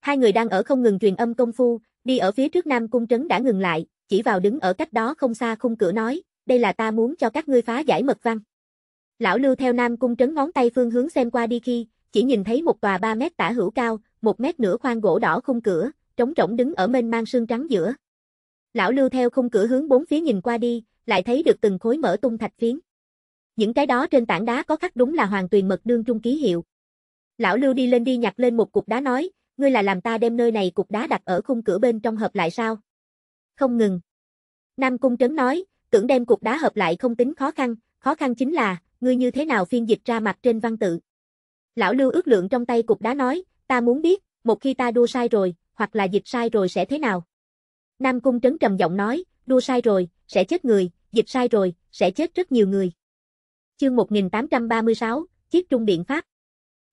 Hai người đang ở không ngừng truyền âm công phu, đi ở phía trước Nam Cung Trấn đã ngừng lại, chỉ vào đứng ở cách đó không xa khung cửa nói, đây là ta muốn cho các ngươi phá giải mật văn. Lão lưu theo Nam Cung Trấn ngón tay phương hướng xem qua đi khi, chỉ nhìn thấy một tòa 3 mét tả hữu cao, một mét nửa khoang gỗ đỏ khung cửa, trống rỗng đứng ở mênh mang sương trắng giữa. Lão lưu theo khung cửa hướng bốn phía nhìn qua đi, lại thấy được từng khối mở tung thạch phiến. Những cái đó trên tảng đá có khắc đúng là hoàng tuyền mật đương trung ký hiệu. Lão lưu đi lên đi nhặt lên một cục đá nói, ngươi là làm ta đem nơi này cục đá đặt ở khung cửa bên trong hợp lại sao? Không ngừng. Nam Cung Trấn nói, tưởng đem cục đá hợp lại không tính khó khăn, khó khăn chính là, ngươi như thế nào phiên dịch ra mặt trên văn tự. Lão Lưu ước lượng trong tay cục đá nói, Ta muốn biết, một khi ta đua sai rồi, hoặc là dịch sai rồi sẽ thế nào? Nam Cung Trấn trầm giọng nói, đua sai rồi, sẽ chết người, dịch sai rồi, sẽ chết rất nhiều người. Chương 1836, Chiếc Trung Biện Pháp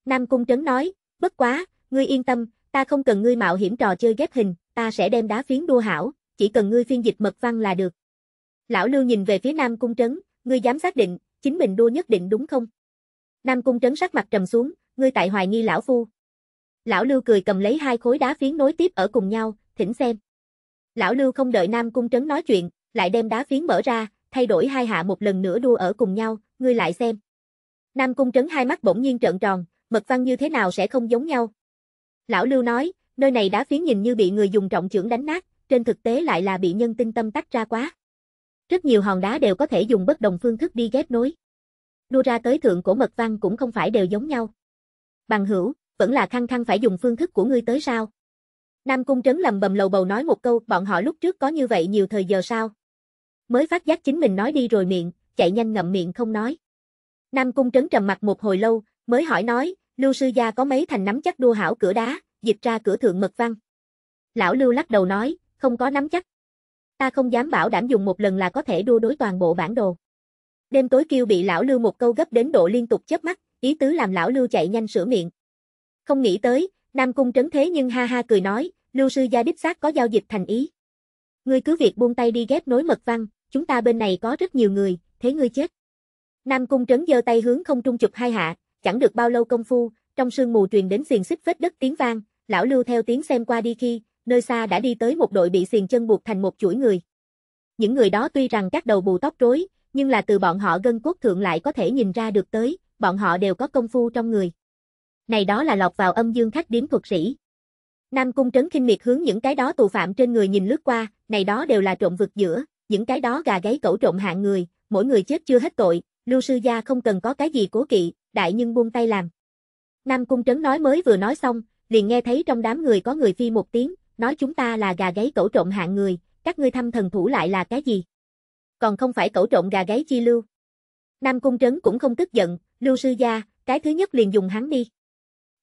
Nam Cung Trấn nói, bất quá, ngươi yên tâm, ta không cần ngươi mạo hiểm trò chơi ghép hình, ta sẽ đem đá phiến đua hảo, chỉ cần ngươi phiên dịch mật văn là được. Lão Lưu nhìn về phía Nam Cung Trấn, ngươi dám xác định, chính mình đua nhất định đúng không? Nam Cung Trấn sắc mặt trầm xuống, ngươi tại hoài nghi lão phu. Lão Lưu cười cầm lấy hai khối đá phiến nối tiếp ở cùng nhau, thỉnh xem. Lão Lưu không đợi Nam Cung Trấn nói chuyện, lại đem đá phiến mở ra, thay đổi hai hạ một lần nữa đua ở cùng nhau, ngươi lại xem. Nam Cung Trấn hai mắt bỗng nhiên trợn tròn, mật văn như thế nào sẽ không giống nhau. Lão Lưu nói, nơi này đá phiến nhìn như bị người dùng trọng trưởng đánh nát, trên thực tế lại là bị nhân tinh tâm tách ra quá. Rất nhiều hòn đá đều có thể dùng bất đồng phương thức đi ghép nối. Đua ra tới thượng cổ mật văn cũng không phải đều giống nhau. Bằng hữu, vẫn là khăng khăng phải dùng phương thức của ngươi tới sao? Nam Cung Trấn lầm bầm lầu bầu nói một câu, bọn họ lúc trước có như vậy nhiều thời giờ sao? Mới phát giác chính mình nói đi rồi miệng, chạy nhanh ngậm miệng không nói. Nam Cung Trấn trầm mặt một hồi lâu, mới hỏi nói, Lưu Sư Gia có mấy thành nắm chắc đua hảo cửa đá, dịch ra cửa thượng mật văn. Lão Lưu lắc đầu nói, không có nắm chắc. Ta không dám bảo đảm dùng một lần là có thể đua đối toàn bộ bản đồ. Đêm tối kêu bị lão Lưu một câu gấp đến độ liên tục chớp mắt, ý tứ làm lão Lưu chạy nhanh sửa miệng không nghĩ tới, Nam Cung trấn thế nhưng ha ha cười nói, lưu sư gia đích xác có giao dịch thành ý. Ngươi cứ việc buông tay đi ghép nối mật văn, chúng ta bên này có rất nhiều người, thế ngươi chết. Nam Cung trấn giơ tay hướng không trung chụp hai hạ, chẳng được bao lâu công phu, trong sương mù truyền đến xiềng xích vết đất tiếng vang, lão lưu theo tiếng xem qua đi khi, nơi xa đã đi tới một đội bị xiềng chân buộc thành một chuỗi người. Những người đó tuy rằng các đầu bù tóc rối, nhưng là từ bọn họ gân cốt thượng lại có thể nhìn ra được tới, bọn họ đều có công phu trong người này đó là lọc vào âm dương khách điếm thuật sĩ. Nam Cung Trấn khinh miệt hướng những cái đó tù phạm trên người nhìn lướt qua, này đó đều là trộm vực giữa, những cái đó gà gáy cẩu trộm hạng người, mỗi người chết chưa hết tội, lưu sư gia không cần có cái gì cố kỵ, đại nhân buông tay làm. Nam Cung Trấn nói mới vừa nói xong, liền nghe thấy trong đám người có người phi một tiếng, nói chúng ta là gà gáy cẩu trộm hạng người, các ngươi thăm thần thủ lại là cái gì? Còn không phải cẩu trộm gà gáy chi lưu. Nam Cung Trấn cũng không tức giận, lưu sư gia, cái thứ nhất liền dùng hắn đi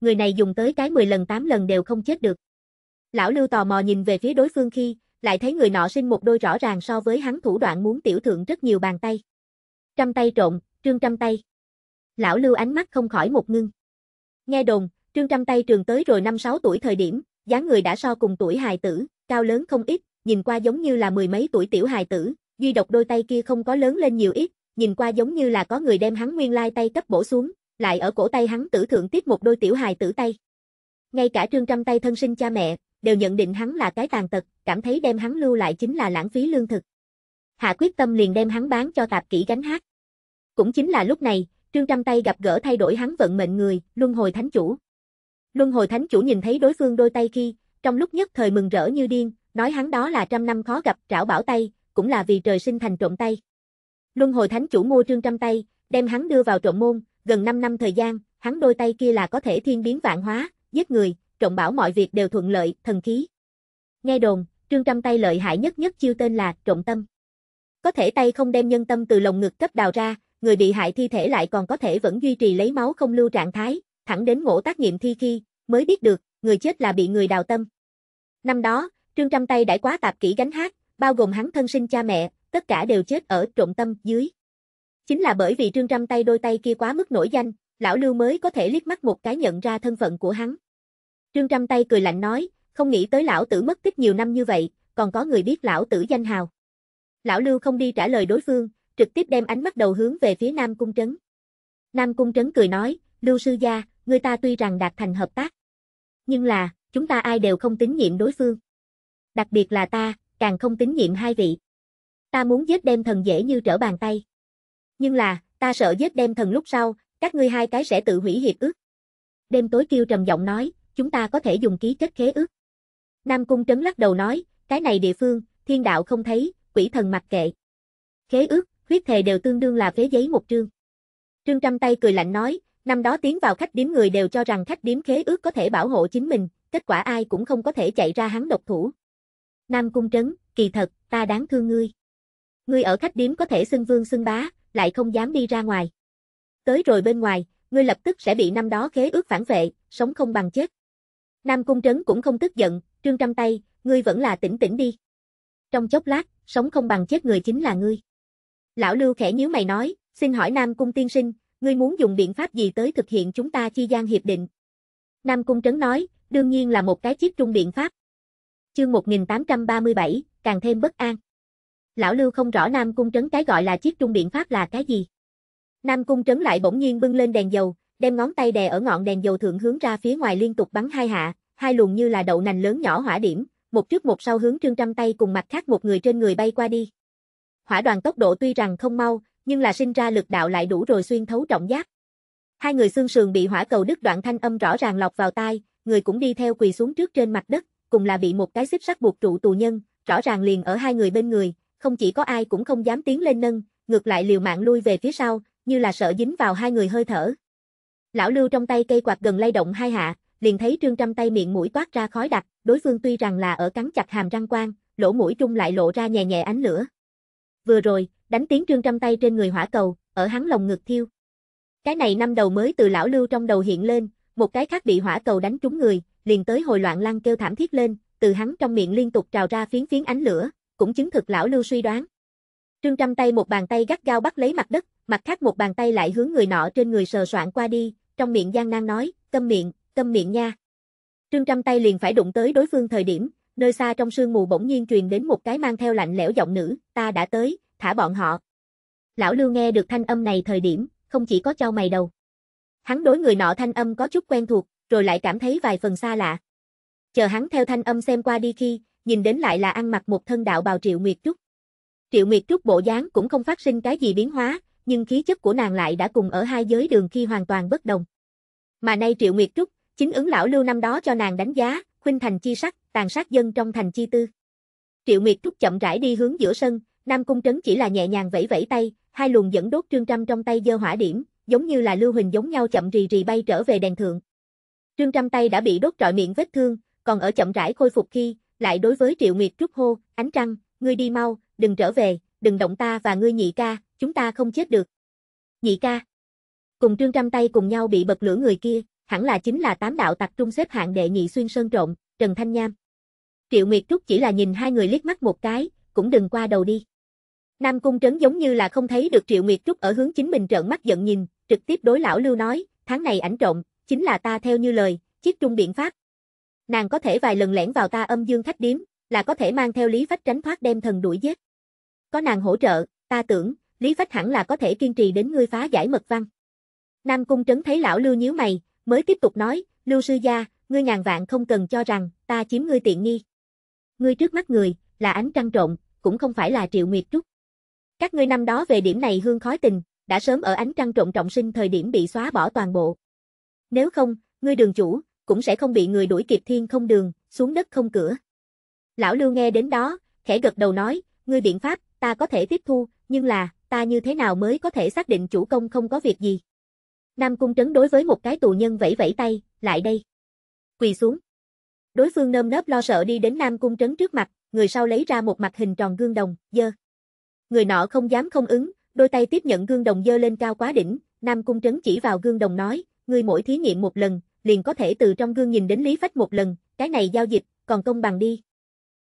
người này dùng tới cái 10 lần 8 lần đều không chết được. Lão Lưu tò mò nhìn về phía đối phương khi, lại thấy người nọ sinh một đôi rõ ràng so với hắn thủ đoạn muốn tiểu thượng rất nhiều bàn tay. Trăm tay trộn, trương trăm tay. Lão Lưu ánh mắt không khỏi một ngưng. Nghe đồn, trương trăm tay trường tới rồi năm sáu tuổi thời điểm, dáng người đã so cùng tuổi hài tử, cao lớn không ít, nhìn qua giống như là mười mấy tuổi tiểu hài tử, duy độc đôi tay kia không có lớn lên nhiều ít, nhìn qua giống như là có người đem hắn nguyên lai tay cấp bổ xuống, lại ở cổ tay hắn tử thượng tiếp một đôi tiểu hài tử tay. Ngay cả trương trăm tay thân sinh cha mẹ, đều nhận định hắn là cái tàn tật, cảm thấy đem hắn lưu lại chính là lãng phí lương thực. Hạ quyết tâm liền đem hắn bán cho tạp kỹ gánh hát. Cũng chính là lúc này, trương trăm tay gặp gỡ thay đổi hắn vận mệnh người, luân hồi thánh chủ. Luân hồi thánh chủ nhìn thấy đối phương đôi tay khi, trong lúc nhất thời mừng rỡ như điên, nói hắn đó là trăm năm khó gặp trảo bảo tay, cũng là vì trời sinh thành trộm tay. Luân hồi thánh chủ mua trương trăm tay, đem hắn đưa vào trộm môn, gần 5 năm thời gian, hắn đôi tay kia là có thể thiên biến vạn hóa, giết người, trộm bảo mọi việc đều thuận lợi, thần khí. Nghe đồn, Trương Trăm tay lợi hại nhất nhất chiêu tên là trộm tâm. Có thể tay không đem nhân tâm từ lồng ngực cấp đào ra, người bị hại thi thể lại còn có thể vẫn duy trì lấy máu không lưu trạng thái, thẳng đến ngộ tác nghiệm thi khi, mới biết được, người chết là bị người đào tâm. Năm đó, Trương Trăm tay đãi quá tạp kỹ gánh hát, bao gồm hắn thân sinh cha mẹ, tất cả đều chết ở trộm tâm dưới. Chính là bởi vì Trương Trâm tay đôi tay kia quá mức nổi danh, lão Lưu mới có thể liếc mắt một cái nhận ra thân phận của hắn. Trương Trâm tay cười lạnh nói, không nghĩ tới lão tử mất tích nhiều năm như vậy, còn có người biết lão tử danh hào. Lão Lưu không đi trả lời đối phương, trực tiếp đem ánh mắt đầu hướng về phía Nam Cung Trấn. Nam Cung Trấn cười nói, Lưu sư gia, người ta tuy rằng đạt thành hợp tác. Nhưng là, chúng ta ai đều không tín nhiệm đối phương. Đặc biệt là ta, càng không tín nhiệm hai vị. Ta muốn giết đem thần dễ như trở bàn tay. Nhưng là, ta sợ giết đem thần lúc sau, các ngươi hai cái sẽ tự hủy hiệp ước. Đêm tối kêu trầm giọng nói, chúng ta có thể dùng ký kết khế ước. Nam Cung Trấn lắc đầu nói, cái này địa phương, thiên đạo không thấy, quỷ thần mặc kệ. Khế ước, huyết thề đều tương đương là phế giấy một trương. Trương Trăm tay cười lạnh nói, năm đó tiến vào khách điếm người đều cho rằng khách điếm khế ước có thể bảo hộ chính mình, kết quả ai cũng không có thể chạy ra hắn độc thủ. Nam Cung Trấn, kỳ thật, ta đáng thương ngươi. Ngươi ở khách điếm có thể xưng vương xưng bá, lại không dám đi ra ngoài. Tới rồi bên ngoài, ngươi lập tức sẽ bị năm đó khế ước phản vệ, sống không bằng chết. Nam Cung Trấn cũng không tức giận, trương trăm tay, ngươi vẫn là tỉnh tỉnh đi. Trong chốc lát, sống không bằng chết người chính là ngươi. Lão Lưu khẽ nhíu mày nói, xin hỏi Nam Cung tiên sinh, ngươi muốn dùng biện pháp gì tới thực hiện chúng ta chi gian hiệp định? Nam Cung Trấn nói, đương nhiên là một cái chiếc trung biện pháp. Chương 1837, càng thêm bất an lão Lưu không rõ Nam Cung Trấn cái gọi là chiếc trung biện pháp là cái gì. Nam Cung Trấn lại bỗng nhiên bưng lên đèn dầu, đem ngón tay đè ở ngọn đèn dầu thượng hướng ra phía ngoài liên tục bắn hai hạ, hai luồng như là đậu nành lớn nhỏ hỏa điểm, một trước một sau hướng Trương Trăm tay cùng mặt khác một người trên người bay qua đi. Hỏa đoàn tốc độ tuy rằng không mau, nhưng là sinh ra lực đạo lại đủ rồi xuyên thấu trọng giác. Hai người xương sườn bị hỏa cầu đứt đoạn thanh âm rõ ràng lọc vào tai, người cũng đi theo quỳ xuống trước trên mặt đất, cùng là bị một cái xích sắt buộc trụ tù nhân, rõ ràng liền ở hai người bên người, không chỉ có ai cũng không dám tiến lên nâng, ngược lại liều mạng lui về phía sau, như là sợ dính vào hai người hơi thở. Lão Lưu trong tay cây quạt gần lay động hai hạ, liền thấy Trương Trâm tay miệng mũi toát ra khói đặc, đối phương tuy rằng là ở cắn chặt hàm răng quang, lỗ mũi trung lại lộ ra nhẹ nhẹ ánh lửa. Vừa rồi, đánh tiếng Trương Trâm tay trên người hỏa cầu, ở hắn lồng ngực thiêu. Cái này năm đầu mới từ lão Lưu trong đầu hiện lên, một cái khác bị hỏa cầu đánh trúng người, liền tới hồi loạn lăn kêu thảm thiết lên, từ hắn trong miệng liên tục trào ra phiến phiến ánh lửa, cũng chứng thực lão Lưu suy đoán. Trương Trăm tay một bàn tay gắt gao bắt lấy mặt đất, mặt khác một bàn tay lại hướng người nọ trên người sờ soạn qua đi, trong miệng gian nan nói, câm miệng, câm miệng nha. Trương Trăm tay liền phải đụng tới đối phương thời điểm, nơi xa trong sương mù bỗng nhiên truyền đến một cái mang theo lạnh lẽo giọng nữ, ta đã tới, thả bọn họ. Lão Lưu nghe được thanh âm này thời điểm, không chỉ có cho mày đầu. Hắn đối người nọ thanh âm có chút quen thuộc, rồi lại cảm thấy vài phần xa lạ. Chờ hắn theo thanh âm xem qua đi khi, nhìn đến lại là ăn mặc một thân đạo bào Triệu Nguyệt Trúc. Triệu Nguyệt Trúc bộ dáng cũng không phát sinh cái gì biến hóa, nhưng khí chất của nàng lại đã cùng ở hai giới đường khi hoàn toàn bất đồng. Mà nay Triệu Nguyệt Trúc, chính ứng lão lưu năm đó cho nàng đánh giá, khuynh thành chi sắc, tàn sát dân trong thành chi tư. Triệu Nguyệt Trúc chậm rãi đi hướng giữa sân, Nam Cung Trấn chỉ là nhẹ nhàng vẫy vẫy tay, hai luồng dẫn đốt Trương Trâm trong tay dơ hỏa điểm, giống như là lưu huỳnh giống nhau chậm rì rì bay trở về đèn thượng. Trương Trâm tay đã bị đốt trọi miệng vết thương, còn ở chậm rãi khôi phục khi, lại đối với Triệu Nguyệt trúc hô, ánh trăng, ngươi đi mau, đừng trở về, đừng động ta và ngươi nhị ca, chúng ta không chết được. Nhị ca. Cùng Trương Trăm tay cùng nhau bị bật lửa người kia, hẳn là chính là tám đạo tặc trung xếp hạng đệ nhị xuyên sơn trộn, Trần Thanh Nham. Triệu Nguyệt Trúc chỉ là nhìn hai người liếc mắt một cái, cũng đừng qua đầu đi. Nam Cung Trấn giống như là không thấy được Triệu Nguyệt Trúc ở hướng chính mình trợn mắt giận nhìn, trực tiếp đối lão Lưu nói, tháng này ảnh trộn chính là ta theo như lời, chiếc trung biện pháp, nàng có thể vài lần lẻn vào ta âm dương khách điếm, là có thể mang theo Lý Phách tránh thoát đem thần đuổi giết. Có nàng hỗ trợ, ta tưởng, Lý Phách hẳn là có thể kiên trì đến ngươi phá giải mật văn. Nam Cung Trấn thấy lão Lưu nhíu mày, mới tiếp tục nói, Lưu sư gia, ngươi ngàn vạn không cần cho rằng, ta chiếm ngươi tiện nghi. Ngươi trước mắt người, là ánh trăng trộn, cũng không phải là triệu nguyệt trúc. Các ngươi năm đó về điểm này hương khói tình, đã sớm ở ánh trăng trộn trọng sinh thời điểm bị xóa bỏ toàn bộ. Nếu không, ngươi đường chủ, cũng sẽ không bị người đuổi kịp thiên không đường, xuống đất không cửa. Lão Lưu nghe đến đó, khẽ gật đầu nói, ngươi biện pháp, ta có thể tiếp thu, nhưng là, ta như thế nào mới có thể xác định chủ công không có việc gì. Nam Cung Trấn đối với một cái tù nhân vẫy vẫy tay, lại đây. Quỳ xuống. Đối phương nơm nớp lo sợ đi đến Nam Cung Trấn trước mặt, người sau lấy ra một mặt hình tròn gương đồng, dơ. Người nọ không dám không ứng, đôi tay tiếp nhận gương đồng dơ lên cao quá đỉnh, Nam Cung Trấn chỉ vào gương đồng nói, ngươi mỗi thí nghiệm một lần, liền có thể từ trong gương nhìn đến Lý Phách một lần, cái này giao dịch, còn công bằng đi.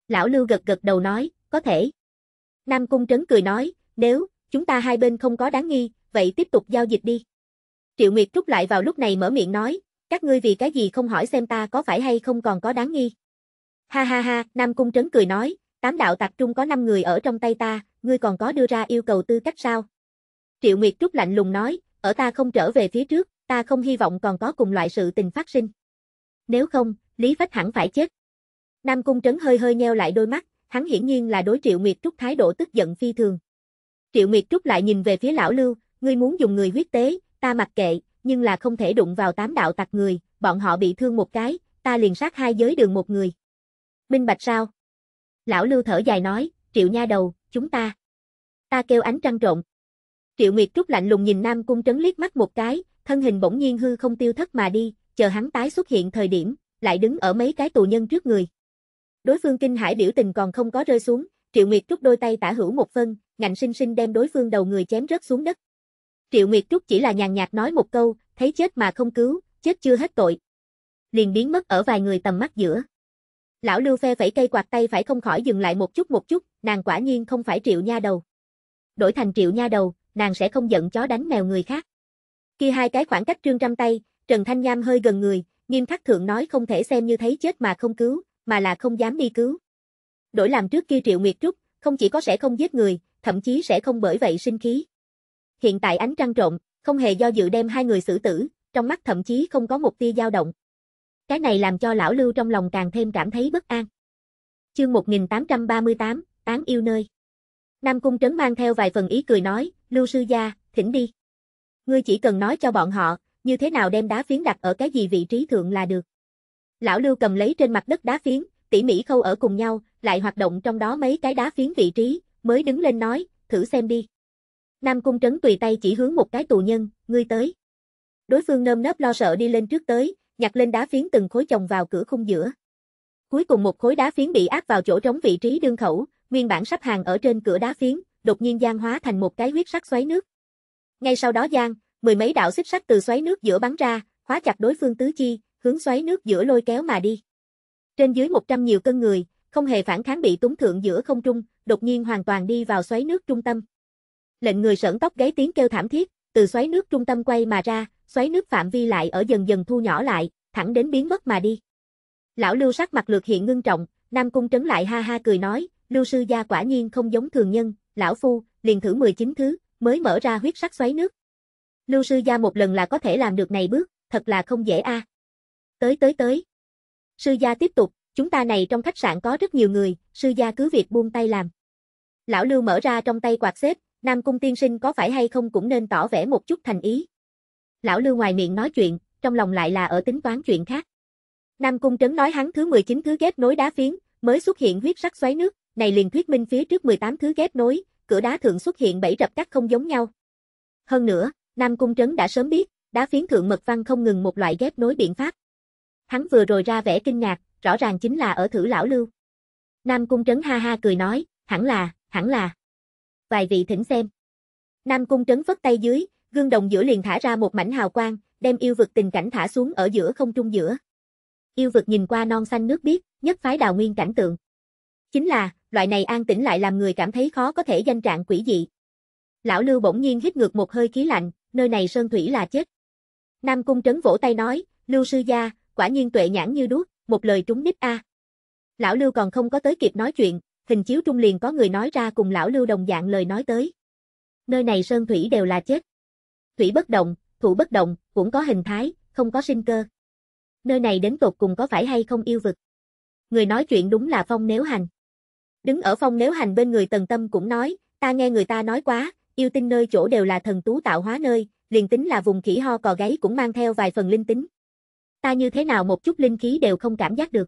Lão Lưu gật gật đầu nói, có thể. Nam Cung Trấn cười nói, nếu, chúng ta hai bên không có đáng nghi, vậy tiếp tục giao dịch đi. Triệu Nguyệt Trúc lại vào lúc này mở miệng nói, các ngươi vì cái gì không hỏi xem ta có phải hay không còn có đáng nghi. Ha ha ha, Nam Cung Trấn cười nói, tám đạo tạc trung có năm người ở trong tay ta, ngươi còn có đưa ra yêu cầu tư cách sao? Triệu Nguyệt Trúc lạnh lùng nói, ở ta không trở về phía trước, ta không hy vọng còn có cùng loại sự tình phát sinh. Nếu không, Lý Phách hẳn phải chết. Nam Cung Trấn hơi hơi nheo lại đôi mắt, hắn hiển nhiên là đối Triệu Nguyệt Trúc thái độ tức giận phi thường. Triệu Nguyệt Trúc lại nhìn về phía lão Lưu, ngươi muốn dùng người huyết tế, ta mặc kệ, nhưng là không thể đụng vào tám đạo tặc người, bọn họ bị thương một cái, ta liền sát hai giới đường một người. Minh Bạch sao? Lão Lưu thở dài nói, Triệu Nha Đầu, chúng ta. Ta kêu ánh trăng trộn. Triệu Nguyệt Trúc lạnh lùng nhìn Nam Cung Trấn liếc mắt một cái, thân hình bỗng nhiên hư không tiêu thất mà đi, chờ hắn tái xuất hiện thời điểm, lại đứng ở mấy cái tù nhân trước người. Đối phương kinh hải biểu tình còn không có rơi xuống, Triệu Nguyệt Trúc đôi tay tả hữu một phân, ngạnh sinh sinh đem đối phương đầu người chém rớt xuống đất. Triệu Nguyệt Trúc chỉ là nhàn nhạt nói một câu, thấy chết mà không cứu, chết chưa hết tội. Liền biến mất ở vài người tầm mắt giữa. Lão Lưu phe vẫy cây quạt tay phải không khỏi dừng lại một chút một chút, nàng quả nhiên không phải Triệu Nha Đầu. Đổi thành Triệu Nha Đầu, nàng sẽ không giận chó đánh mèo người khác kia hai cái khoảng cách trương trăm tay, Trần Thanh Nham hơi gần người, nghiêm khắc thượng nói không thể xem như thấy chết mà không cứu, mà là không dám đi cứu. Đổi làm trước kia Triệu Nguyệt Trúc, không chỉ có sẽ không giết người, thậm chí sẽ không bởi vậy sinh khí. Hiện tại ánh trăng trộn, không hề do dự đem hai người xử tử, trong mắt thậm chí không có một tia dao động. Cái này làm cho lão Lưu trong lòng càng thêm cảm thấy bất an. Chương 1838, tán yêu nơi. Nam Cung Trấn mang theo vài phần ý cười nói, Lưu Sư Gia, thỉnh đi. Ngươi chỉ cần nói cho bọn họ, như thế nào đem đá phiến đặt ở cái gì vị trí thượng là được. Lão Lưu cầm lấy trên mặt đất đá phiến, tỉ mỉ khâu ở cùng nhau, lại hoạt động trong đó mấy cái đá phiến vị trí, mới đứng lên nói, thử xem đi. Nam Cung Trấn tùy tay chỉ hướng một cái tù nhân, ngươi tới. Đối phương nơm nớp lo sợ đi lên trước tới, nhặt lên đá phiến từng khối chồng vào cửa khung giữa. Cuối cùng một khối đá phiến bị áp vào chỗ trống vị trí đương khẩu, nguyên bản sắp hàng ở trên cửa đá phiến, đột nhiên gian hóa thành một cái huyết sắc xoáy nước. Ngay sau đó Giang, mười mấy đạo xích sắt từ xoáy nước giữa bắn ra, khóa chặt đối phương tứ chi, hướng xoáy nước giữa lôi kéo mà đi. Trên dưới 100 nhiều cân người, không hề phản kháng bị túng thượng giữa không trung, đột nhiên hoàn toàn đi vào xoáy nước trung tâm. Lệnh người sởn tóc gáy tiếng kêu thảm thiết, từ xoáy nước trung tâm quay mà ra, xoáy nước phạm vi lại ở dần dần thu nhỏ lại, thẳng đến biến mất mà đi. Lão Lưu sắc mặt lược hiện ngưng trọng, Nam Cung trấn lại ha ha cười nói, Lưu sư gia quả nhiên không giống thường nhân, lão phu liền thử 19 thứ, mới mở ra huyết sắc xoáy nước. Lưu sư gia một lần là có thể làm được này bước, thật là không dễ a. À. Tới tới tới. Sư gia tiếp tục, chúng ta này trong khách sạn có rất nhiều người, sư gia cứ việc buông tay làm. Lão Lưu mở ra trong tay quạt xếp, Nam Cung tiên sinh có phải hay không cũng nên tỏ vẻ một chút thành ý. Lão Lưu ngoài miệng nói chuyện, trong lòng lại là ở tính toán chuyện khác. Nam Cung Trấn nói hắn thứ 19 thứ ghép nối đá phiến, mới xuất hiện huyết sắc xoáy nước, này liền thuyết minh phía trước 18 thứ ghép nối, cửa đá thượng xuất hiện bảy rập cắt không giống nhau. Hơn nữa, Nam Cung Trấn đã sớm biết, đá phiến thượng mật văn không ngừng một loại ghép nối biện pháp. Hắn vừa rồi ra vẻ kinh ngạc, rõ ràng chính là ở thử lão lưu. Nam Cung Trấn ha ha cười nói, hẳn là, hẳn là. Vài vị thỉnh xem. Nam Cung Trấn vất tay dưới, gương đồng giữa liền thả ra một mảnh hào quang, đem yêu vực tình cảnh thả xuống ở giữa không trung giữa. Yêu vực nhìn qua non xanh nước biếc, nhất phái đào nguyên cảnh tượng. Chính là, loại này an tĩnh lại làm người cảm thấy khó có thể danh trạng quỷ dị. Lão Lưu bỗng nhiên hít ngược một hơi khí lạnh, nơi này sơn thủy là chết. Nam Cung Trấn vỗ tay nói, Lưu sư gia, quả nhiên tuệ nhãn như đuốc, một lời trúng đích a. Lão Lưu còn không có tới kịp nói chuyện, hình chiếu trung liền có người nói ra cùng lão Lưu đồng dạng lời nói tới. Nơi này sơn thủy đều là chết. Thủy bất động, thủ bất động, cũng có hình thái, không có sinh cơ. Nơi này đến tột cùng có phải hay không yêu vực? Người nói chuyện đúng là Phong Nếu Hành. Đứng ở phong nếu hành bên người tần tâm cũng nói, ta nghe người ta nói quá, yêu tinh nơi chỗ đều là thần tú tạo hóa nơi, liền tính là vùng khỉ ho cò gáy cũng mang theo vài phần linh tính. Ta như thế nào một chút linh khí đều không cảm giác được.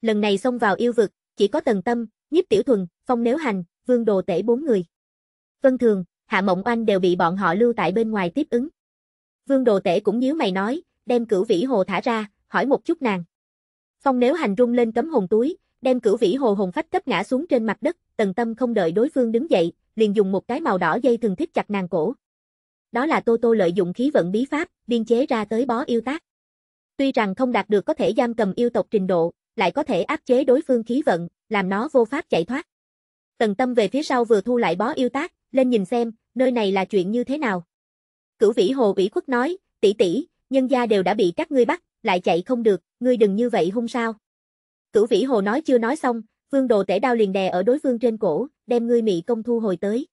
Lần này xông vào yêu vực, chỉ có tần tâm, nhiếp tiểu thuần, phong nếu hành, vương đồ tể bốn người. Vân thường, hạ mộng oanh đều bị bọn họ lưu tại bên ngoài tiếp ứng. Vương đồ tể cũng nhíu mày nói, đem cửu vĩ hồ thả ra, hỏi một chút nàng. Phong nếu hành rung lên cấm hồn túi, đem cửu vĩ hồ hồn phách cấp ngã xuống trên mặt đất, tần tâm không đợi đối phương đứng dậy, liền dùng một cái màu đỏ dây thường thích chặt nàng cổ. Đó là Tô Tô lợi dụng khí vận bí pháp, biên chế ra tới bó yêu tác. Tuy rằng không đạt được có thể giam cầm yêu tộc trình độ, lại có thể áp chế đối phương khí vận, làm nó vô pháp chạy thoát. Tần tâm về phía sau vừa thu lại bó yêu tác, lên nhìn xem, nơi này là chuyện như thế nào. Cửu vĩ hồ ủy khuất nói, tỷ tỷ, nhân gia đều đã bị các ngươi bắt, lại chạy không được, ngươi đừng như vậy hung sao. Cửu Vĩ Hồ nói chưa nói xong, Vương Đồ tể đao liền đè ở đối phương trên cổ, đem ngươi mị công thu hồi tới.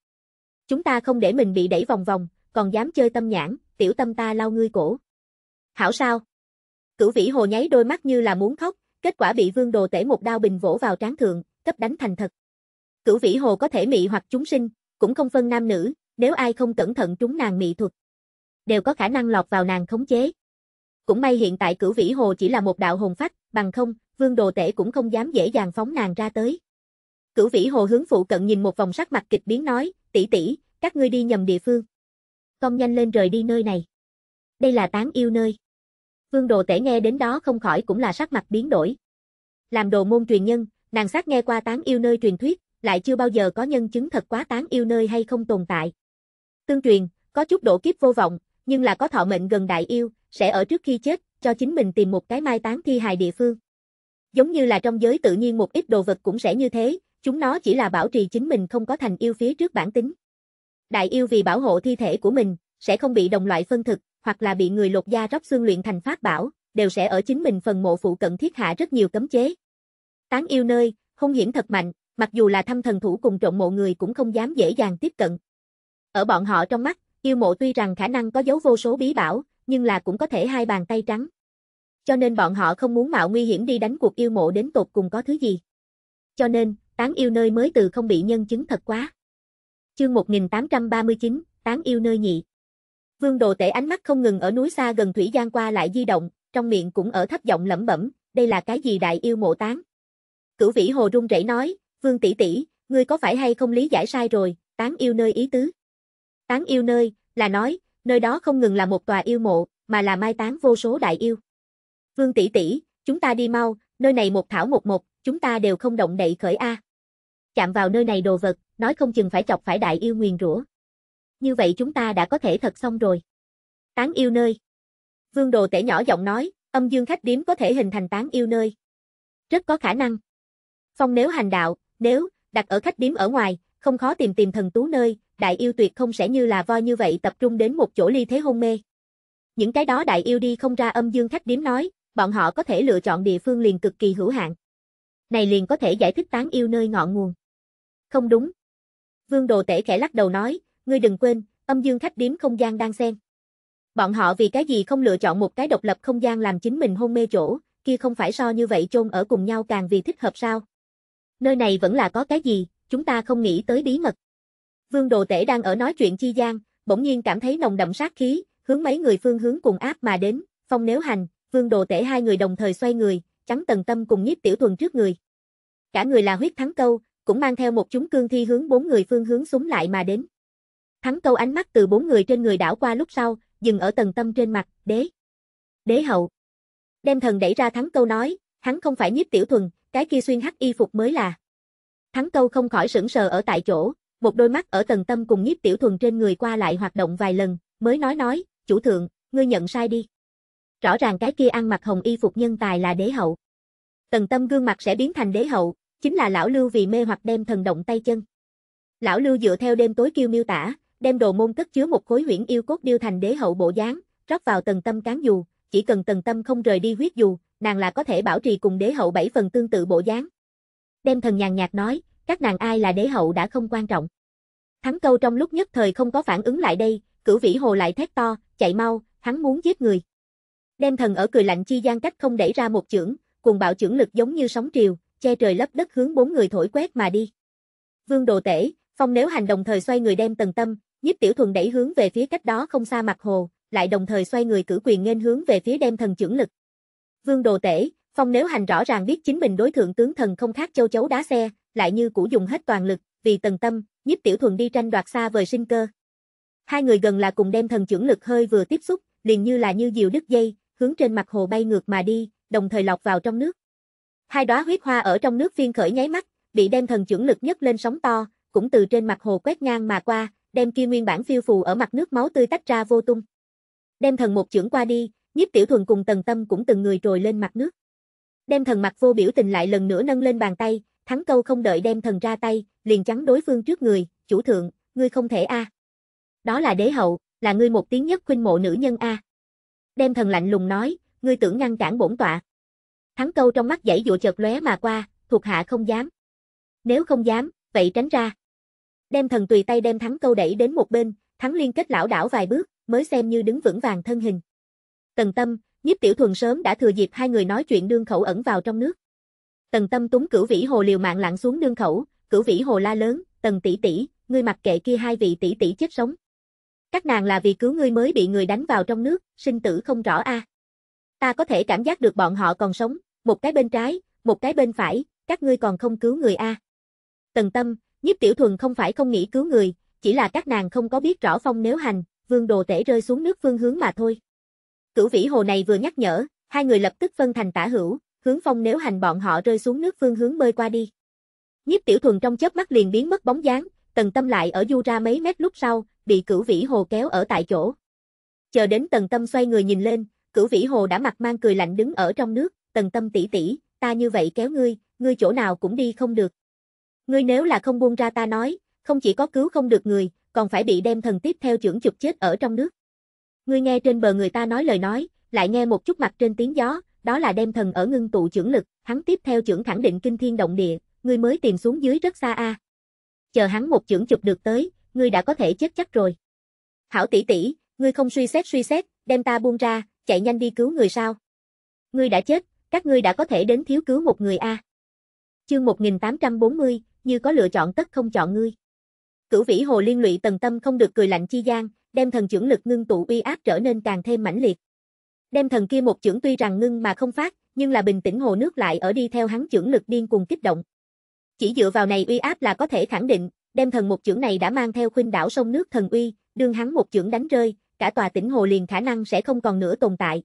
Chúng ta không để mình bị đẩy vòng vòng, còn dám chơi tâm nhãn, tiểu tâm ta lau ngươi cổ. Hảo sao? Cửu Vĩ Hồ nháy đôi mắt như là muốn khóc, kết quả bị Vương Đồ tể một đao bình vỗ vào trán thượng, cấp đánh thành thật. Cửu Vĩ Hồ có thể mị hoặc chúng sinh, cũng không phân nam nữ, nếu ai không cẩn thận trúng nàng mị thuật, đều có khả năng lọt vào nàng khống chế. Cũng may hiện tại cửu vĩ hồ chỉ là một đạo hồn phách, bằng không, vương đồ tể cũng không dám dễ dàng phóng nàng ra tới. Cửu vĩ hồ hướng phụ cận nhìn một vòng sắc mặt kịch biến nói, tỷ tỷ, các ngươi đi nhầm địa phương. Công nhanh lên rời đi nơi này. Đây là tán yêu nơi. Vương đồ tể nghe đến đó không khỏi cũng là sắc mặt biến đổi. Làm đồ môn truyền nhân, nàng xác nghe qua tán yêu nơi truyền thuyết, lại chưa bao giờ có nhân chứng thật quá tán yêu nơi hay không tồn tại. Tương truyền, có chút độ kiếp vô vọng, nhưng là có thọ mệnh gần đại yêu, sẽ ở trước khi chết, cho chính mình tìm một cái mai táng thi hài địa phương. Giống như là trong giới tự nhiên một ít đồ vật cũng sẽ như thế, chúng nó chỉ là bảo trì chính mình không có thành yêu phía trước bản tính. Đại yêu vì bảo hộ thi thể của mình, sẽ không bị đồng loại phân thực, hoặc là bị người lột da róc xương luyện thành phát bảo, đều sẽ ở chính mình phần mộ phụ cận thiết hạ rất nhiều cấm chế. Tán yêu nơi, hung hiểm thật mạnh, mặc dù là thăm thần thủ cùng trộm mộ người cũng không dám dễ dàng tiếp cận. Ở bọn họ trong mắt, yêu mộ tuy rằng khả năng có dấu vô số bí bảo, nhưng là cũng có thể hai bàn tay trắng. Cho nên bọn họ không muốn mạo nguy hiểm đi đánh cuộc yêu mộ đến tột cùng có thứ gì. Cho nên, tán yêu nơi mới từ không bị nhân chứng thật quá. Chương 1839, tán yêu nơi nhị. Vương Đồ Tể ánh mắt không ngừng ở núi xa gần Thủy Giang qua lại di động, trong miệng cũng ở thấp giọng lẩm bẩm, đây là cái gì đại yêu mộ tán. Cửu Vĩ Hồ rung rẩy nói, Vương tỷ tỷ, ngươi có phải hay không lý giải sai rồi, tán yêu nơi ý tứ. Tán yêu nơi, là nói, nơi đó không ngừng là một tòa yêu mộ, mà là mai táng vô số đại yêu. Vương tỷ tỷ, chúng ta đi mau, nơi này một thảo một một, chúng ta đều không động đậy khởi a. Chạm vào nơi này đồ vật, nói không chừng phải chọc phải đại yêu nguyền rủa. Như vậy chúng ta đã có thể thật xong rồi. Tán yêu nơi. Vương Đồ Tể nhỏ giọng nói, âm dương khách điếm có thể hình thành tán yêu nơi. Rất có khả năng. Phong nếu hành đạo, nếu đặt ở khách điếm ở ngoài, không khó tìm tìm thần tú nơi, đại yêu tuyệt không sẽ như là voi như vậy tập trung đến một chỗ ly thế hôn mê. Những cái đó đại yêu đi không ra âm dương khách điếm nói, bọn họ có thể lựa chọn địa phương liền cực kỳ hữu hạn. Này liền có thể giải thích tán yêu nơi ngọn nguồn. Không đúng. Vương Đồ Tể khẽ lắc đầu nói, ngươi đừng quên, âm dương khách điếm không gian đang xen. Bọn họ vì cái gì không lựa chọn một cái độc lập không gian làm chính mình hôn mê chỗ, kia không phải so như vậy chôn ở cùng nhau càng vì thích hợp sao? Nơi này vẫn là có cái gì, chúng ta không nghĩ tới bí mật. Vương Đồ Tể đang ở nói chuyện chi gian, bỗng nhiên cảm thấy nồng đậm sát khí, hướng mấy người phương hướng cùng áp mà đến, Phong Nếu Hành, Vương Đồ Tể hai người đồng thời xoay người, chắn Tần Tâm cùng Nhiếp Tiểu Thuần trước người. Cả người là huyết thắng câu, cũng mang theo một chúng cương thi hướng bốn người phương hướng súng lại mà đến. Thắng câu ánh mắt từ bốn người trên người đảo qua lúc sau, dừng ở Tần Tâm trên mặt, đế. Đế hậu. Đem thần đẩy ra thắng câu nói, hắn không phải Nhiếp Tiểu Thuần, cái kia xuyên hắc y phục mới là. Thắng câu không khỏi sững sờ ở tại chỗ, một đôi mắt ở tầng tâm cùng nhiếp tiểu thuần trên người qua lại hoạt động vài lần, mới nói nói, chủ thượng, ngươi nhận sai đi. Rõ ràng cái kia ăn mặc hồng y phục nhân tài là đế hậu. tầng tâm gương mặt sẽ biến thành đế hậu, chính là lão lưu vì mê hoặc đem thần động tay chân. Lão lưu dựa theo đêm tối kêu miêu tả, đem đồ môn cất chứa một khối huyễn yêu cốt điêu thành đế hậu bộ dáng, rót vào tầng tâm cán dù, chỉ cần tầng tâm không rời đi huyết dù, nàng là có thể bảo trì cùng đế hậu bảy phần tương tự bộ dáng. Đem thần nhàn nhạt nói, các nàng ai là đế hậu đã không quan trọng. Thắng câu trong lúc nhất thời không có phản ứng lại đây, cửu vĩ hồ lại thét to, chạy mau, hắn muốn giết người. Đem thần ở cười lạnh chi gian cách không đẩy ra một chưởng, cùng bạo chưởng lực giống như sóng triều, che trời lấp đất hướng bốn người thổi quét mà đi. Vương đồ tể, phong nếu hành đồng thời xoay người đem tần tâm, nhiếp tiểu thuần đẩy hướng về phía cách đó không xa mặt hồ, lại đồng thời xoay người cử quyền nghênh hướng về phía đem thần chưởng lực. Vương đồ tể, phong nếu hành rõ ràng biết chính mình đối thượng tướng thần không khác châu chấu đá xe, lại như cũ dùng hết toàn lực, vì tần tâm, nhiếp tiểu thuần đi tranh đoạt xa vời sinh cơ. Hai người gần là cùng đem thần trưởng lực hơi vừa tiếp xúc, liền như là như diều đứt dây, hướng trên mặt hồ bay ngược mà đi, đồng thời lọc vào trong nước. Hai đóa huyết hoa ở trong nước phiên khởi nháy mắt, bị đem thần trưởng lực nhất lên sóng to, cũng từ trên mặt hồ quét ngang mà qua, đem kia nguyên bản phiêu phù ở mặt nước máu tươi tách ra vô tung. Đem thần một trưởng qua đi, nhiếp tiểu thuần cùng tần tâm cũng từng người trồi lên mặt nước. Đem thần mặt vô biểu tình lại lần nữa nâng lên bàn tay, Thắng câu không đợi đem thần ra tay, liền chắn đối phương trước người, chủ thượng, ngươi không thể a. À. Đó là đế hậu, là ngươi một tiếng nhất khuynh mộ nữ nhân a. À. Đem thần lạnh lùng nói, ngươi tưởng ngăn cản bổn tọa. Thắng câu trong mắt dãy dụa chợt lóe mà qua, thuộc hạ không dám. Nếu không dám, vậy tránh ra. Đem thần tùy tay đem thắng câu đẩy đến một bên, thắng liên kết lão đảo vài bước, mới xem như đứng vững vàng thân hình. Tần Tâm, Nhiếp Tiểu Thuần sớm đã thừa dịp hai người nói chuyện đương khẩu ẩn vào trong nước. Tần Tâm túng cửu vĩ hồ liều mạng lặn xuống đương khẩu, cửu vĩ hồ la lớn, "Tần tỷ tỷ, ngươi mặc kệ kia hai vị tỷ tỷ chết sống. Các nàng là vì cứu ngươi mới bị người đánh vào trong nước, sinh tử không rõ a." Ta có thể cảm giác được bọn họ còn sống, một cái bên trái, một cái bên phải, các ngươi còn không cứu người a. Tần Tâm, Nhiếp Tiểu Thuần không phải không nghĩ cứu người, chỉ là các nàng không có biết rõ phong nếu hành, vương đồ tể rơi xuống nước phương hướng mà thôi. Cửu vĩ hồ này vừa nhắc nhở, hai người lập tức phân thành tả hữu, hướng phong nếu hành bọn họ rơi xuống nước phương hướng bơi qua đi. Nhiếp tiểu thuần trong chớp mắt liền biến mất bóng dáng, tần tâm lại ở du ra mấy mét lúc sau, bị cửu vĩ hồ kéo ở tại chỗ. Chờ đến tần tâm xoay người nhìn lên, cửu vĩ hồ đã mặt mang cười lạnh đứng ở trong nước, tần tâm tỷ tỷ, ta như vậy kéo ngươi, ngươi chỗ nào cũng đi không được. Ngươi nếu là không buông ra ta nói, không chỉ có cứu không được người, còn phải bị đem thần tiếp theo trưởng chụp chết ở trong nước. Ngươi nghe trên bờ người ta nói lời nói, lại nghe một chút mặt trên tiếng gió, đó là đem thần ở ngưng tụ trưởng lực, hắn tiếp theo trưởng khẳng định kinh thiên động địa, ngươi mới tìm xuống dưới rất xa a. Chờ hắn một trưởng chụp được tới, ngươi đã có thể chết chắc rồi. Hảo tỷ tỷ, ngươi không suy xét suy xét, đem ta buông ra, chạy nhanh đi cứu người sao? Ngươi đã chết, các ngươi đã có thể đến thiếu cứu một người a. À. Chương 1840, như có lựa chọn tất không chọn ngươi. Cửu vĩ hồ liên lụy tần tâm không được cười lạnh chi gian, đem thần trưởng lực ngưng tụ uy áp trở nên càng thêm mãnh liệt. Đem thần kia một chưởng tuy rằng ngưng mà không phát, nhưng là bình tĩnh hồ nước lại ở đi theo hắn chưởng lực điên cuồng kích động. Chỉ dựa vào này uy áp là có thể khẳng định, đem thần một chưởng này đã mang theo khuynh đảo sông nước thần uy, đương hắn một chưởng đánh rơi, cả tòa tỉnh hồ liền khả năng sẽ không còn nữa tồn tại.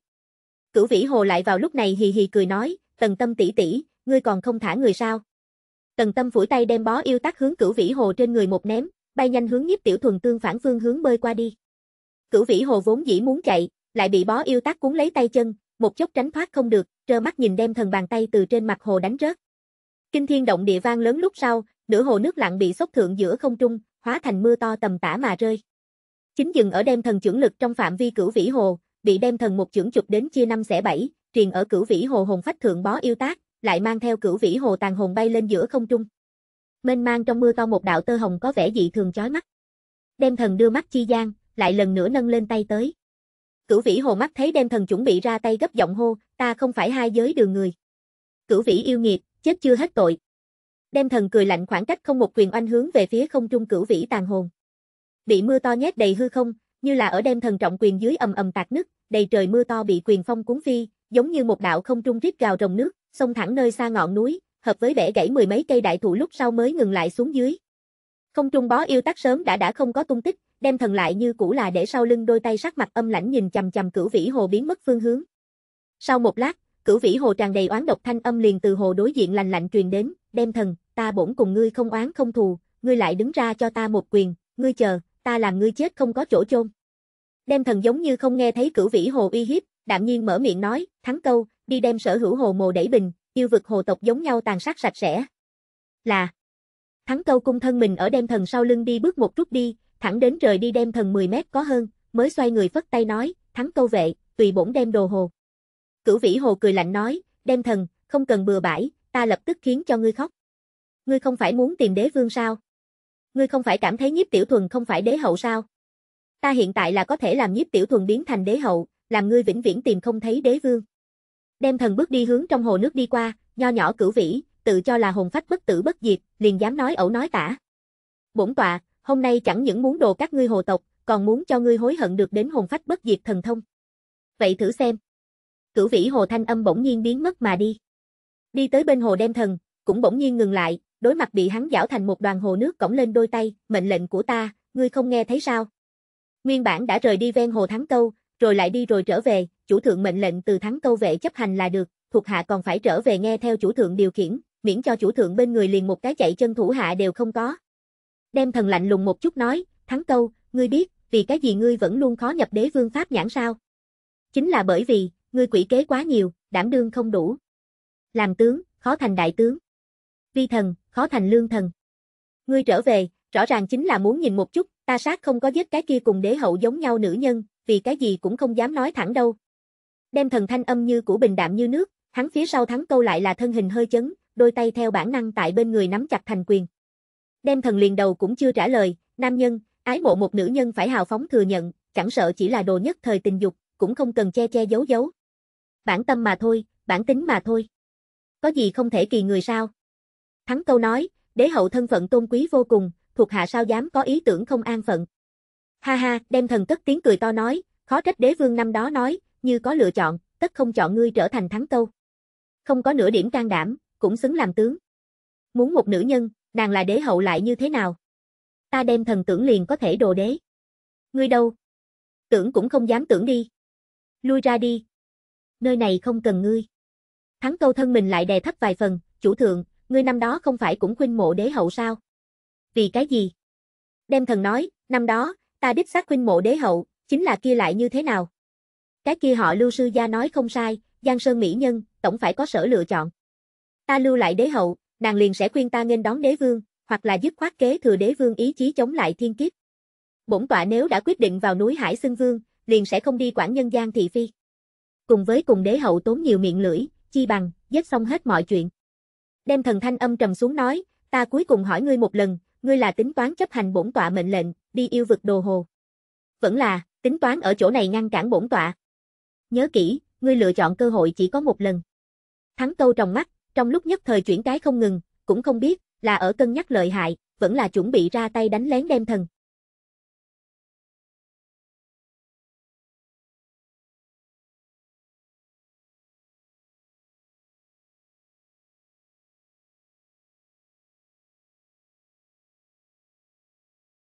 Cửu Vĩ Hồ lại vào lúc này hì hì cười nói, "Tần Tâm tỷ tỷ, ngươi còn không thả người sao?" Tần Tâm phủi tay đem bó yêu tắc hướng Cửu Vĩ Hồ trên người một ném, bay nhanh hướng Nhiếp Tiểu Thuần tương phản phương hướng bơi qua đi. Cửu Vĩ Hồ vốn dĩ muốn chạy, lại bị bó yêu tác cuốn lấy tay chân, một chốc tránh thoát không được, trơ mắt nhìn đem thần bàn tay từ trên mặt hồ đánh rớt. Kinh thiên động địa vang lớn lúc sau, nửa hồ nước lặng bị sốc thượng giữa không trung, hóa thành mưa to tầm tã mà rơi. Chính dừng ở đem thần trưởng lực trong phạm vi cửu vĩ hồ, bị đem thần một trưởng chụp đến chia năm xẻ bảy, truyền ở cửu vĩ hồ hồn phách thượng bó yêu tác, lại mang theo cửu vĩ hồ tàn hồn bay lên giữa không trung. Mênh mang trong mưa to một đạo tơ hồng có vẻ dị thường chói mắt. Đem thần đưa mắt chi gian, lại lần nữa nâng lên tay tới. Cửu vĩ hồ mắt thấy đem thần chuẩn bị ra tay gấp giọng hô, ta không phải hai giới đường người. Cửu vĩ yêu nghiệt, chết chưa hết tội. Đem thần cười lạnh khoảng cách không một quyền oanh hướng về phía không trung cửu vĩ tàn hồn. Bị mưa to nhét đầy hư không, như là ở đem thần trọng quyền dưới ầm ầm tạc nứt, đầy trời mưa to bị quyền phong cuốn phi, giống như một đạo không trung rít gào rồng nước, xông thẳng nơi xa ngọn núi, hợp với bẻ gãy mười mấy cây đại thụ lúc sau mới ngừng lại xuống dưới. Không trung bó yêu tắc sớm đã đã không có tung tích, đem thần lại như cũ là để sau lưng đôi tay sắc mặt âm lãnh nhìn chằm chằm cửu vĩ hồ biến mất phương hướng. Sau một lát, cửu vĩ hồ tràn đầy oán độc thanh âm liền từ hồ đối diện lành lạnh truyền đến, đem thần, ta bổn cùng ngươi không oán không thù, ngươi lại đứng ra cho ta một quyền, ngươi chờ, ta làm ngươi chết không có chỗ chôn. Đem thần giống như không nghe thấy cửu vĩ hồ uy hiếp, đạm nhiên mở miệng nói, thắng câu, đi đem sở hữu hồ mồ đẩy bình, yêu vực hồ tộc giống nhau tàn sát sạch sẽ. Là Thắng câu cung thân mình ở đem thần sau lưng đi bước một chút đi, thẳng đến rời đi đem thần 10 mét có hơn, mới xoay người phất tay nói, thắng câu vệ, tùy bổn đem đồ hồ. Cửu vĩ hồ cười lạnh nói, đem thần, không cần bừa bãi, ta lập tức khiến cho ngươi khóc. Ngươi không phải muốn tìm đế vương sao? Ngươi không phải cảm thấy nhiếp tiểu thuần không phải đế hậu sao? Ta hiện tại là có thể làm nhiếp tiểu thuần biến thành đế hậu, làm ngươi vĩnh viễn tìm không thấy đế vương. Đem thần bước đi hướng trong hồ nước đi qua, nho nhỏ cửu vĩ, tự cho là hồn phách bất tử bất diệt, liền dám nói ẩu nói tả. Bổn tọa, hôm nay chẳng những muốn đồ các ngươi hồ tộc, còn muốn cho ngươi hối hận được đến hồn phách bất diệt thần thông. Vậy thử xem. Cửu vĩ hồ thanh âm bỗng nhiên biến mất mà đi. Đi tới bên hồ đem thần, cũng bỗng nhiên ngừng lại, đối mặt bị hắn giảo thành một đoàn hồ nước cổng lên đôi tay, mệnh lệnh của ta, ngươi không nghe thấy sao? Nguyên bản đã rời đi ven hồ thắng câu, rồi lại đi rồi trở về, chủ thượng mệnh lệnh từ thắng câu vệ chấp hành là được, thuộc hạ còn phải trở về nghe theo chủ thượng điều khiển, miễn cho chủ thượng bên người liền một cái chạy chân thủ hạ đều không có đem thần lạnh lùng một chút nói, thắng câu, ngươi biết, vì cái gì ngươi vẫn luôn khó nhập đế vương pháp nhãn sao? Chính là bởi vì, ngươi quỷ kế quá nhiều, đảm đương không đủ. Làm tướng, khó thành đại tướng. Vi thần, khó thành lương thần. Ngươi trở về, rõ ràng chính là muốn nhìn một chút, ta sát không có giết cái kia cùng đế hậu giống nhau nữ nhân, vì cái gì cũng không dám nói thẳng đâu. Đem thần thanh âm như của bình đạm như nước, hắn phía sau thắng câu lại là thân hình hơi chấn, đôi tay theo bản năng tại bên người nắm chặt thành quyền đem thần liền đầu cũng chưa trả lời, nam nhân, ái mộ một nữ nhân phải hào phóng thừa nhận, chẳng sợ chỉ là đồ nhất thời tình dục, cũng không cần che che giấu giấu. Bản tâm mà thôi, bản tính mà thôi. Có gì không thể kỳ người sao? Thắng câu nói, đế hậu thân phận tôn quý vô cùng, thuộc hạ sao dám có ý tưởng không an phận. Ha ha, đem thần cất tiếng cười to nói, khó trách đế vương năm đó nói, như có lựa chọn, tất không chọn ngươi trở thành thắng câu. Không có nửa điểm can đảm, cũng xứng làm tướng. Muốn một nữ nhân, nàng là đế hậu lại như thế nào? Ta đem thần tưởng liền có thể đồ đế. Ngươi đâu? Tưởng cũng không dám tưởng đi. Lui ra đi. Nơi này không cần ngươi. Thắng câu thân mình lại đè thấp vài phần, chủ thượng, ngươi năm đó không phải cũng khuyên mộ đế hậu sao? Vì cái gì? Đem thần nói, năm đó, ta đích xác khuyên mộ đế hậu, chính là kia lại như thế nào? Cái kia họ lưu sư gia nói không sai, Giang Sơn Mỹ Nhân, tổng phải có sở lựa chọn. Ta lưu lại đế hậu, nàng liền sẽ khuyên ta nên đón đế vương, hoặc là dứt khoát kế thừa đế vương ý chí chống lại thiên kiếp. Bổn tọa nếu đã quyết định vào núi Hải Xưng Vương, liền sẽ không đi quản nhân gian thị phi. Cùng với cùng đế hậu tốn nhiều miệng lưỡi, chi bằng, dứt xong hết mọi chuyện. Đem thần thanh âm trầm xuống nói, ta cuối cùng hỏi ngươi một lần, ngươi là tính toán chấp hành bổn tọa mệnh lệnh, đi yêu vực đồ hồ. Vẫn là, tính toán ở chỗ này ngăn cản bổn tọa. Nhớ kỹ, ngươi lựa chọn cơ hội chỉ có một lần. Thắng câu trong mắt, trong lúc nhất thời chuyển cái không ngừng, cũng không biết, là ở cân nhắc lợi hại, vẫn là chuẩn bị ra tay đánh lén đem thần.